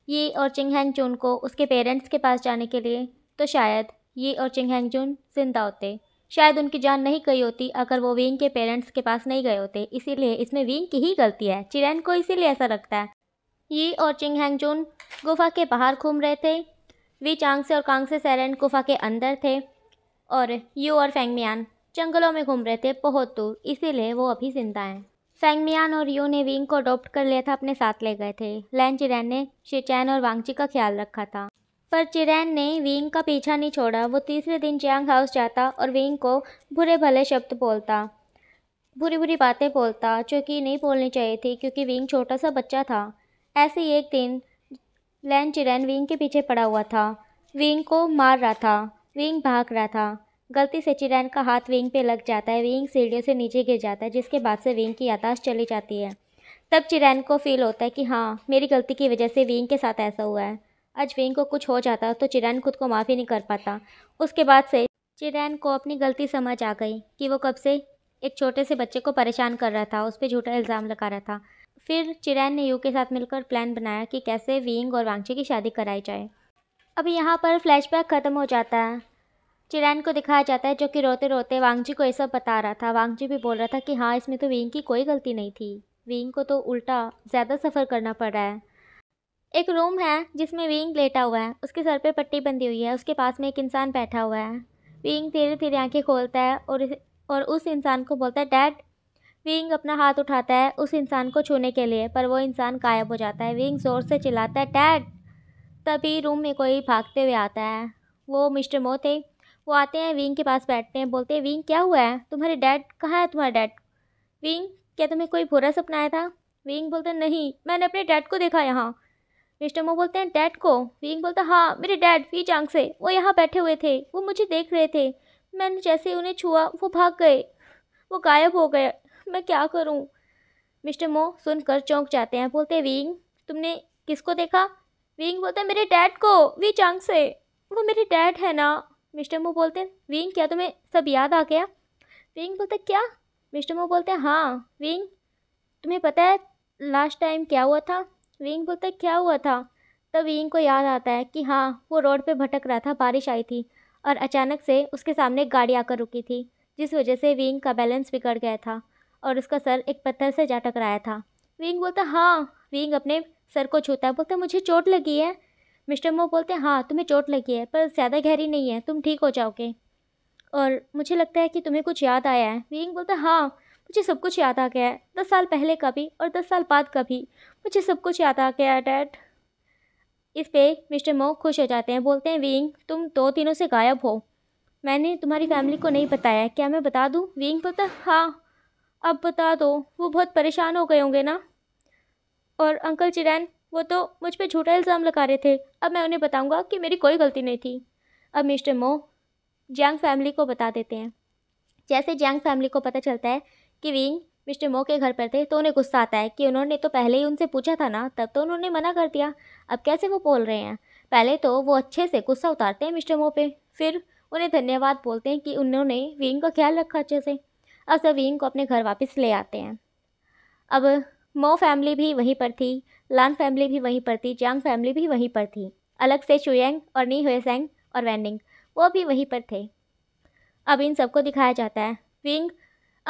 ये और चिंग जून को उसके पेरेंट्स के पास जाने के लिए तो शायद ये और चिंग जून जिंदा होते शायद उनकी जान नहीं गई होती अगर वो वींग के पेरेंट्स के पास नहीं गए होते इसीलिए इसमें वींग की ही गलती है चिरैन को इसीलिए ऐसा लगता है ये और चिंग जून गुफा के बाहर घूम रहे थे वे चांगसे और कांगसे सैलेंट गुफा के अंदर थे और यू और फेंगमियान जंगलों में घूम रहे थे बहुत दूर इसीलिए वो अभी जिंदा हैं फेंगमियान और यू ने विंग को अडोप्ट कर लिया था अपने साथ ले गए थे लैन चिरैन ने शिचैन और वांगची का ख्याल रखा था पर चिरैन ने विंग का पीछा नहीं छोड़ा वो तीसरे दिन चियांग हाउस जाता और विंग को बुरे भले शब्द बोलता बुरी बुरी बातें बोलता जो कि नहीं बोलनी चाहिए थी क्योंकि विंग छोटा सा बच्चा था ऐसे ही एक दिन लैन चिरन विंग के पीछे पड़ा हुआ था विंग को मार रहा था विंग भाग रहा था गलती से चिरैन का हाथ विंग पे लग जाता है विंग सीढ़ियों से नीचे गिर जाता है जिसके बाद से विंग की यादाश चली जाती है तब चिरैन को फील होता है कि हाँ मेरी गलती की वजह से विंग के साथ ऐसा हुआ है आज विंग को कुछ हो जाता तो चिरैन खुद को माफ़ी नहीं कर पाता उसके बाद से चिरैन को अपनी गलती समझ आ गई कि वो कब से एक छोटे से बच्चे को परेशान कर रहा था उस पर झूठा इल्ज़ाम लगा रहा था फिर चिरैन ने यू के साथ मिलकर प्लान बनाया कि कैसे विंग और वांगची की शादी कराई जाए अब यहाँ पर फ्लैशबैक ख़त्म हो जाता है चिरैन को दिखाया जाता है जो कि रोते रोते वांगजी को ये सब बता रहा था वांगजी भी बोल रहा था कि हाँ इसमें तो विंग की कोई गलती नहीं थी विंग को तो उल्टा ज़्यादा सफ़र करना पड़ रहा है एक रूम है जिसमें विंग लेटा हुआ है उसके सर पर पट्टी बंधी हुई है उसके पास में एक इंसान बैठा हुआ है विंग धीरे धीरे आँखें खोलता है और और उस इंसान को बोलता है डैड विंग अपना हाथ उठाता है उस इंसान को छूने के लिए पर वो इंसान गायब हो जाता है विंग ज़ोर से चिल्लाता है डैड तभी रूम में कोई भागते हुए आता है वो मिस्टर मो थे वो आते हैं विंग के पास बैठते हैं बोलते हैं विंग क्या हुआ है तुम्हारे डैड कहाँ है तुम्हारा डैड विंग क्या तुम्हें कोई बुरा सपना आया था विंग बोलते नहीं मैंने अपने डैड को देखा यहाँ मिस्टर मो बोलते हैं डैड को विंग बोलता हाँ मेरे डैड फी चांग से वो यहाँ बैठे हुए थे वो मुझे देख रहे थे मैंने जैसे उन्हें छुआ वो भाग गए वो गायब हो गए मैं क्या करूं? मिस्टर मो सुनकर चौंक जाते हैं बोलते विंग तुमने किसको देखा विंग बोलते हैं मेरे डैड को वी चांग से वो मेरे डैड है ना मिस्टर मो बोलते हैं विंग क्या तुम्हें सब याद आ गया विंग बोलते क्या मिस्टर मो बोलते हैं हाँ विंग तुम्हें पता है लास्ट टाइम क्या हुआ था विंग बोलते क्या हुआ था तब विंग को याद आता है कि हाँ वो रोड पे भटक रहा था बारिश आई थी और अचानक से उसके सामने गाड़ी आकर रुकी थी जिस वजह से विंग का बैलेंस बिगड़ गया था और उसका सर एक पत्थर से जा टकराया था विंग बोलता हाँ विंग अपने सर को छूता है बोलता मुझे चोट लगी है मिस्टर मो बोलते हैं हाँ तुम्हें चोट लगी है पर ज़्यादा गहरी नहीं है तुम ठीक हो जाओगे और मुझे लगता है कि तुम्हें कुछ याद आया है विंग बोलता हाँ मुझे सब कुछ याद आ गया है दस साल पहले का भी और दस साल बाद का भी मुझे सब कुछ याद आ गया है डैड इस पे मिस्टर मो खुश हो जाते हैं बोलते हैं विंग तुम दो दिनों से गायब हो मैंने तुम्हारी फैमिली को नहीं बताया क्या मैं बता दूँ विंग बोलता हाँ अब बता दो वो बहुत परेशान हो गए होंगे ना और अंकल चिरैन वो तो मुझ पर झूठा इल्ज़ाम लगा रहे थे अब मैं उन्हें बताऊँगा कि मेरी कोई गलती नहीं थी अब मिस्टर मो जैंग फैमिली को बता देते हैं जैसे जैंग फैमिली को पता चलता है कि विंग मिस्टर मो के घर पर थे तो उन्हें गुस्सा आता है कि उन्होंने तो पहले ही उनसे पूछा था ना तब तो उन्होंने मना कर दिया अब कैसे वो बोल रहे हैं पहले तो वो अच्छे से गुस्सा उतारते हैं मिस्टर मो पे फिर उन्हें धन्यवाद बोलते हैं कि उन्होंने विंग का ख्याल रखा अच्छे से अब जवीन को अपने घर वापस ले आते हैं अब मो फैमिली भी वहीं पर थी लान फैमिली भी वहीं पर थी जंग फैमिली भी वहीं पर थी अलग से शुयंग और नी हुएसेंग और वैनिंग वो भी वहीं पर थे अब इन सबको दिखाया जाता है विंग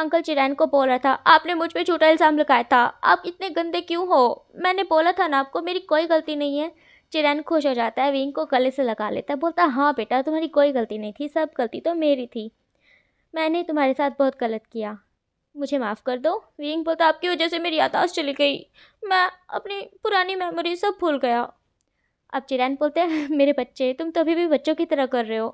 अंकल चिरैन को बोल रहा था आपने मुझ पर झूठा इल्ज़ाम लगाया था आप इतने गंदे क्यों हो मैंने बोला था ना आपको मेरी कोई गलती नहीं है चिरैन खुश हो जाता है विंग को गले से लगा लेता है बोलता हाँ बेटा तुम्हारी कोई गलती नहीं थी सब गलती तो मेरी थी मैंने तुम्हारे साथ बहुत गलत किया मुझे माफ़ कर दो विंग बोलता आपकी वजह से मेरी यादाश्त चली गई मैं अपनी पुरानी मेमोरी सब भूल गया अब चिरैन बोलते हैं मेरे बच्चे तुम तो अभी भी बच्चों की तरह कर रहे हो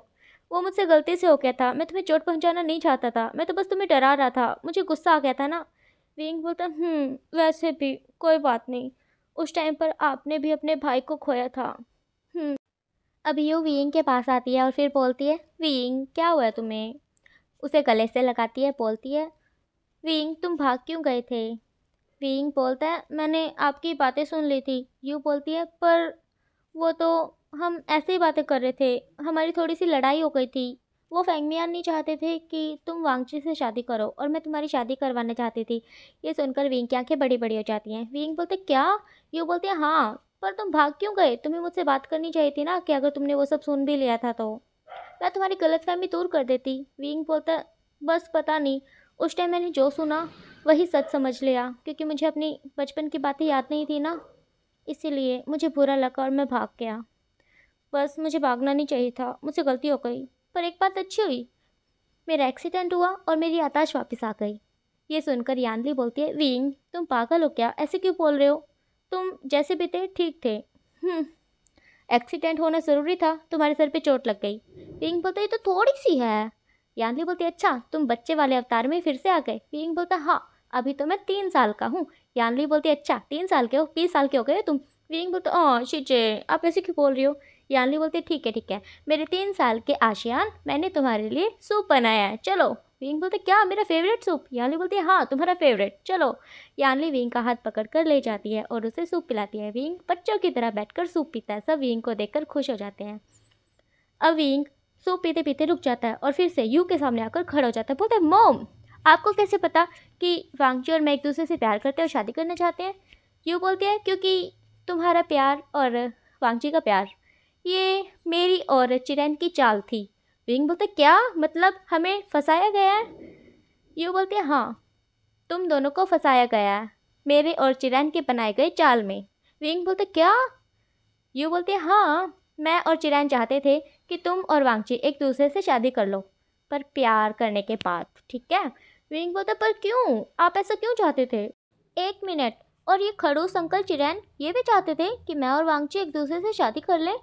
वो मुझसे गलती से हो गया था मैं तुम्हें चोट पहुंचाना नहीं चाहता था मैं तो बस तुम्हें डरा रहा था मुझे गुस्सा आ गया था ना विंग बोलता हम्म, वैसे भी कोई बात नहीं उस टाइम पर आपने भी अपने भाई को खोया था अभी यू वीइंग के पास आती है और फिर बोलती है विंग क्या हुआ तुम्हें उसे गले से लगाती है बोलती है विंग तुम भाग क्यों गए थे विंग बोलता है मैंने आपकी बातें सुन ली थी यू बोलती है पर वो तो हम ऐसे ही बातें कर रहे थे हमारी थोड़ी सी लड़ाई हो गई थी वो फैंगमियान नहीं चाहते थे कि तुम वांगची से शादी करो और मैं तुम्हारी शादी करवाना चाहती थी ये सुनकर विंग की आंखें बड़ी बड़ी हो जाती हैं विंग बोलते क्या यू बोलते हैं हाँ पर तुम भाग क्यों गए तुम्हें मुझसे बात करनी चाहिए थी ना कि अगर तुमने वो सब सुन भी लिया था तो मैं तुम्हारी गलतफहमी दूर कर देती विंग बोलता बस पता नहीं उस टाइम मैंने जो सुना वही सच समझ लिया क्योंकि मुझे अपनी बचपन की बातें याद नहीं थी ना इसीलिए मुझे बुरा लगा और मैं भाग गया बस मुझे भागना नहीं चाहिए था मुझसे गलती हो गई पर एक बात अच्छी हुई मेरा एक्सीडेंट हुआ और मेरी आताश वापस आ गई ये सुनकर यानली बोलती है विंग तुम पागल हो क्या ऐसे क्यों बोल रहे हो तुम जैसे भी थे ठीक थे हम्म, एक्सीडेंट होना ज़रूरी था तुम्हारे सर पे चोट लग गई पिंक बोलता ये तो थोड़ी सी है यानली बोलती अच्छा तुम बच्चे वाले अवतार में फिर से आ गए पिंक बोलता हाँ अभी तो मैं तीन साल का हूँ यानली बोलती अच्छा तीन साल के हो बीस साल के हो गए तुम पिंक बोलते ओ हाँ, शिजे आप ऐसे क्यों बोल रही हो यानली बोलती ठीक है ठीक है मेरे तीन साल के आशियान मैंने तुम्हारे लिए सूप बनाया है चलो विंग बोलते क्या मेरा फेवरेट सूप यानली बोलती है हाँ तुम्हारा फेवरेट चलो यानली विंग का हाथ पकड़ कर ले जाती है और उसे सूप पिलाती है विंग बच्चों की तरह बैठकर सूप पीता है सब विंग को देखकर खुश हो जाते हैं अब विंग सूप पीते पीते रुक जाता है और फिर से यू के सामने आकर खड़ा हो जाता है बोलते हैं मोम आपको कैसे पता कि वांगची और मैं एक दूसरे से प्यार करते और शादी करना चाहते हैं यू बोलते हैं क्योंकि तुम्हारा प्यार और वांगची का प्यार ये मेरी और चिरैन की चाल थी रिंग बोलते क्या मतलब हमें फंसाया गया है यू बोलते हाँ तुम दोनों को फंसाया गया है मेरे और चिरैन के बनाए गए चाल में रिंग बोलते क्या यू बोलते हाँ मैं और चिरैन चाहते थे कि तुम और वांगची एक दूसरे से शादी कर लो पर प्यार करने के बाद ठीक है विंग बोलते पर क्यों आप ऐसा क्यों चाहते थे एक मिनट और ये खड़ूस अंकल चिरैन ये भी चाहते थे कि मैं और वांगची एक दूसरे से शादी कर लें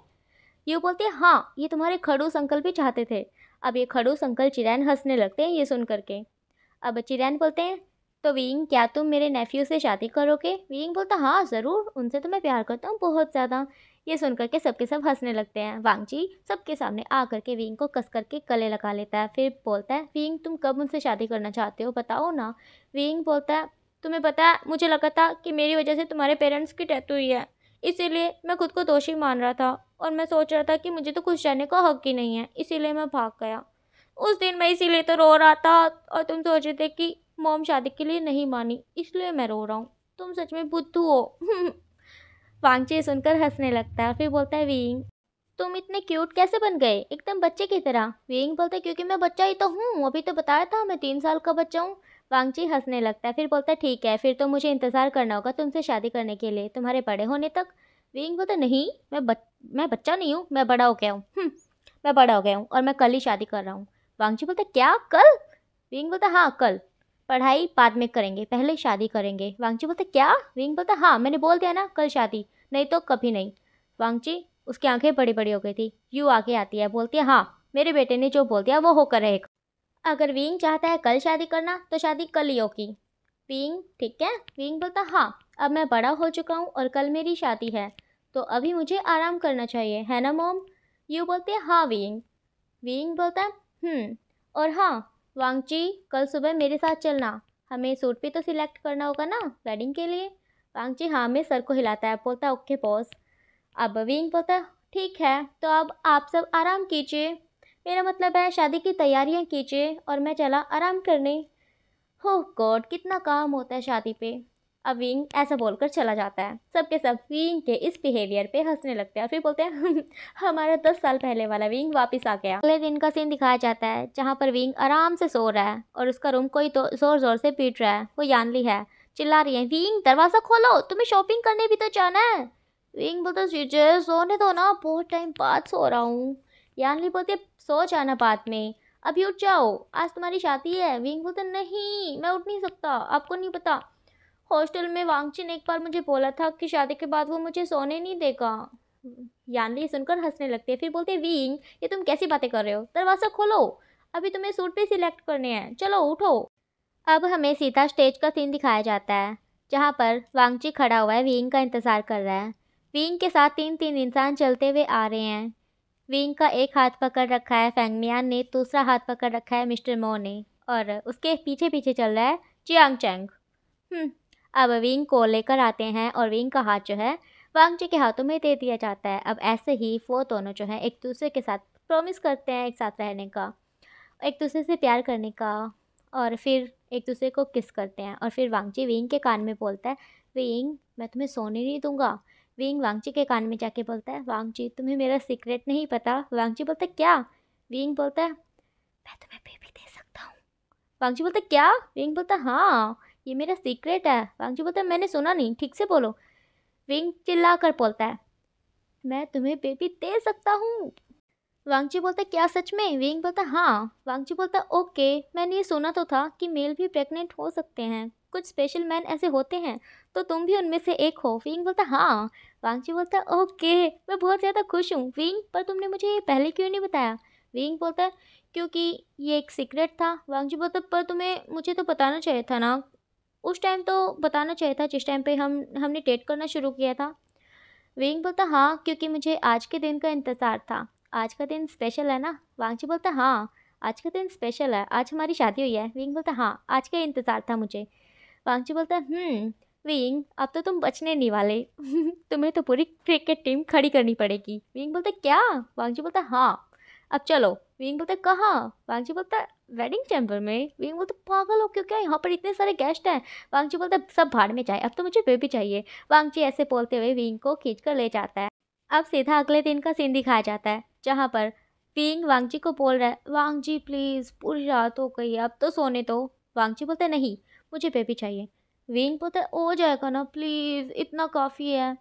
ये बोलते हैं हाँ ये तुम्हारे खड़ूस अंकल भी चाहते थे अब ये खड़ूस अंकल चिरैन हंसने लगते हैं ये सुन करके अब चिरैन बोलते हैं तो विंग क्या तुम मेरे नेफ्यू से शादी करोगे विंग बोलता हाँ ज़रूर उनसे तो मैं प्यार करता हूँ बहुत ज़्यादा ये सुन करके सबके सब हंसने लगते हैं वांगजी सबके सामने आ करके विंग को कस करके गले लगा लेता है फिर बोलता है विंग तुम कब उनसे शादी करना चाहते हो बताओ ना विंग बोलता है तुम्हें पता है मुझे लगा था कि मेरी वजह से तुम्हारे पेरेंट्स की डेथ हुई है इसीलिए मैं खुद को दोषी मान रहा था और मैं सोच रहा था कि मुझे तो खुश रहने का हक ही नहीं है इसीलिए मैं भाग गया उस दिन मैं इसीलिए तो रो रहा था और तुम सोच रहे थे कि मोम शादी के लिए नहीं मानी इसलिए मैं रो रहा हूँ तुम सच में बुद्धू हो वांगचे सुनकर हंसने लगता है फिर बोलता है वींग तुम इतने क्यूट कैसे बन गए एकदम बच्चे की तरह वींग बोलता है क्योंकि मैं बच्चा ही तो हूँ अभी तो बताया था मैं तीन साल का बच्चा हूँ वांगची हंसने लगता है फिर बोलता है ठीक है फिर तो मुझे इंतज़ार करना होगा तुमसे शादी करने के लिए तुम्हारे बड़े होने तक विंग बोलता तो नहीं मैं बच मैं बच्चा नहीं हूँ मैं बड़ा हो गया हूँ मैं बड़ा हो गया हूँ और मैं कल ही शादी कर रहा हूँ वांगची बोलता क्या कल विंग बोलता हाँ कल पढ़ाई बाद में करेंगे पहले शादी करेंगे वांगची बोलते क्या विंग बोलता हाँ मैंने बोल दिया ना कल शादी नहीं तो कभी नहीं वांगची उसकी आंखें बड़ी बड़ी हो गई थी यू आगे आती है बोलती है हाँ मेरे बेटे ने जो बोल दिया वो होकर रहेगा अगर विंग चाहता है कल शादी करना तो शादी कल ही होगी विंग ठीक है विंग बोलता हाँ अब मैं बड़ा हो चुका हूँ और कल मेरी शादी है तो अभी मुझे आराम करना चाहिए है ना मोम यू बोलते हाँ विंग विंग बोलता है हम्म, और हाँ वांगची कल सुबह मेरे साथ चलना हमें सूट भी तो सिलेक्ट करना होगा ना वेडिंग के लिए वांगची हाँ मैं सर को हिलाता है बोलता है ओके बॉस अब विंग बोलता ठीक है तो अब आप सब आराम कीजिए मेरा मतलब है शादी की तैयारियां कीजिए और मैं चला आराम करने हो गॉड कितना काम होता है शादी पे अविंग ऐसा बोलकर चला जाता है सबके सब विंग के इस बिहेवियर पे हंसने लगते हैं फिर बोलते हैं हमारा दस साल पहले वाला विंग वापस आ गया अगले दिन का सीन दिखाया जाता है जहाँ पर विंग आराम से सो रहा है और उसका रूम कोई तो जोर जोर से पीट रहा है वो यानली है चिल्ला रही है विंग दरवाज़ा खोलो तुम्हें शॉपिंग करने भी तो जाना है विंग बोलते सोने दो ना बहुत टाइम बाद सो रहा हूँ यानली बोलते सो जाना बाद में अभी उठ जाओ आज तुम्हारी शादी है विंग बोलते नहीं मैं उठ नहीं सकता आपको नहीं पता हॉस्टल में वांगची ने एक बार मुझे बोला था कि शादी के बाद वो मुझे सोने नहीं देगा यानली सुनकर हंसने लगते फिर बोलते विंग ये तुम कैसी बातें कर रहे हो दरवाज़ा खोलो अभी तुम्हें सूट भी सिलेक्ट करने हैं चलो उठो अब हमें सीधा स्टेज का सीन दिखाया जाता है जहाँ पर वांगची खड़ा हुआ है विंग का इंतज़ार कर रहा है विंग के साथ तीन तीन इंसान चलते हुए आ रहे हैं विंग का एक हाथ पकड़ रखा है फैंगमियान ने दूसरा हाथ पकड़ रखा है मिस्टर मो ने और उसके पीछे पीछे चल रहा है चियांग चैंग हम्म, अब विंग को लेकर आते हैं और विंग का हाथ जो है जी के हाथों में दे दिया जाता है अब ऐसे ही वो दोनों जो है एक दूसरे के साथ प्रॉमिस करते हैं एक साथ रहने का एक दूसरे से प्यार करने का और फिर एक दूसरे को किस करते हैं और फिर जी विंग के कान में बोलता है विंग मैं तुम्हें सोने नहीं दूंगा विंग वांगची के कान में जाके बोलता है वांगची तुम्हें मेरा सीक्रेट नहीं पता वांगची बोलता है क्या विंग बोलता है मैं तुम्हें बेबी दे सकता हूँ वांगची बोलता है क्या विंग बोलता है हाँ ये मेरा सीक्रेट है वांगची बोलता है मैंने सुना नहीं ठीक से बोलो विंग चिल्ला कर बोलता है मैं तुम्हें बेबी दे सकता हूँ वांगची बोलता क्या सच में विंग बोलता हाँ वांगची बोलता ओके मैंने ये सुना तो था कि मेल भी प्रेग्नेंट हो सकते हैं कुछ स्पेशल मैन ऐसे होते हैं तो तुम भी उनमें से एक हो विंग बोलता हाँ वांगची बोलता ओके मैं बहुत ज़्यादा खुश हूँ विंग पर तुमने मुझे ये पहले क्यों नहीं बताया विंग बोलता क्योंकि ये एक सीक्रेट था वांगची बोलता पर तुम्हें मुझे तो बताना चाहिए था ना उस टाइम तो बताना चाहिए था जिस टाइम पर हम हमने डेट करना शुरू किया था विंग बोलता हाँ क्योंकि मुझे आज के दिन का इंतज़ार था आज का दिन स्पेशल है ना वांगची बोलता हाँ आज का दिन स्पेशल है आज हमारी शादी हुई है विंग बोलता हाँ आज का इंतज़ार था मुझे वांगची बोलता हम्म विंग अब तो तुम बचने नहीं वाले तुम्हें तो पूरी क्रिकेट टीम खड़ी करनी पड़ेगी विंग बोलते क्या वांगजी बोलता हाँ अब चलो विंग बोलते कहाँ वांगजी बोलता वेडिंग चैम्बर में विंग बोलते पागल हो क्यों क्या यहाँ पर इतने सारे गेस्ट हैं वांगजी बोलते सब भाड़ में जाए अब तो मुझे बेबी चाहिए वांगजी ऐसे बोलते हुए विंग को खींच कर ले जाता है अब सीधा अगले दिन का सीन दिखाया जाता है जहाँ पर विंग वांगजी को बोल रहा है वांगजी प्लीज़ पूरी रात हो गई अब तो सोने दो तो। वांगजी बोलते नहीं मुझे बेबी चाहिए वेंग बोलता है हो जाएगा ना प्लीज़ इतना काफ़ी है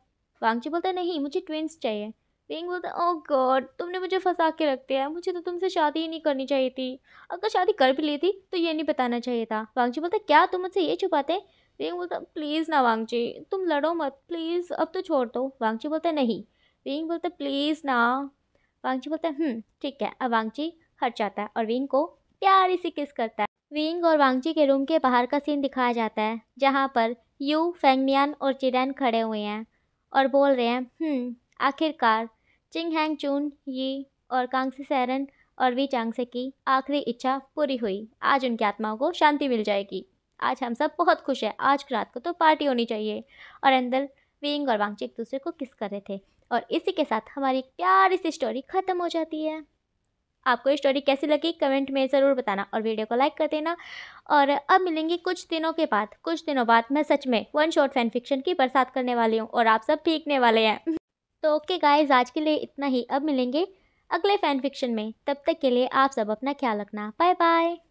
वांगची बोलता है नहीं मुझे ट्विंस चाहिए वेंग बोलता है ओ oh गॉड तुमने मुझे फंसा के रख दिया मुझे तो तुमसे शादी ही नहीं करनी चाहिए थी अगर शादी कर भी ली थी तो ये नहीं बताना चाहिए था वांगची बोलता है क्या तुम मुझसे ये छुपाते वेंग बोलता प्लीज़ ना वांगची तुम लड़ो मत प्लीज़ अब तो छोड़ दो वांगची बोलता नहीं वेंग बोलता प्लीज़ ना वांगची बोलता है हम्म, ठीक है अब वांगची हट जाता है और वेंग को प्यारी से किस करता है विंग और वांगची के रूम के बाहर का सीन दिखाया जाता है जहाँ पर यू फेंगमियान और चिडैन खड़े हुए हैं और बोल रहे हैं हम्म, आखिरकार चिंग हैंग चून यी और कांगसी सैरन और वी चांगसे की आखिरी इच्छा पूरी हुई आज उनकी आत्माओं को शांति मिल जाएगी आज हम सब बहुत खुश हैं आज रात को तो पार्टी होनी चाहिए और अंदर विंग और वांगची एक दूसरे को किस कर रहे थे और इसी के साथ हमारी प्यारी सी स्टोरी ख़त्म हो जाती है आपको ये स्टोरी कैसी लगी कमेंट में ज़रूर बताना और वीडियो को लाइक कर देना और अब मिलेंगे कुछ दिनों के बाद कुछ दिनों बाद मैं सच में वन शॉर्ट फैन फिक्शन की बरसात करने वाली हूँ और आप सब भीगने वाले हैं तो ओके गाइज आज के लिए इतना ही अब मिलेंगे अगले फैन फिक्शन में तब तक के लिए आप सब अपना ख्याल रखना बाय बाय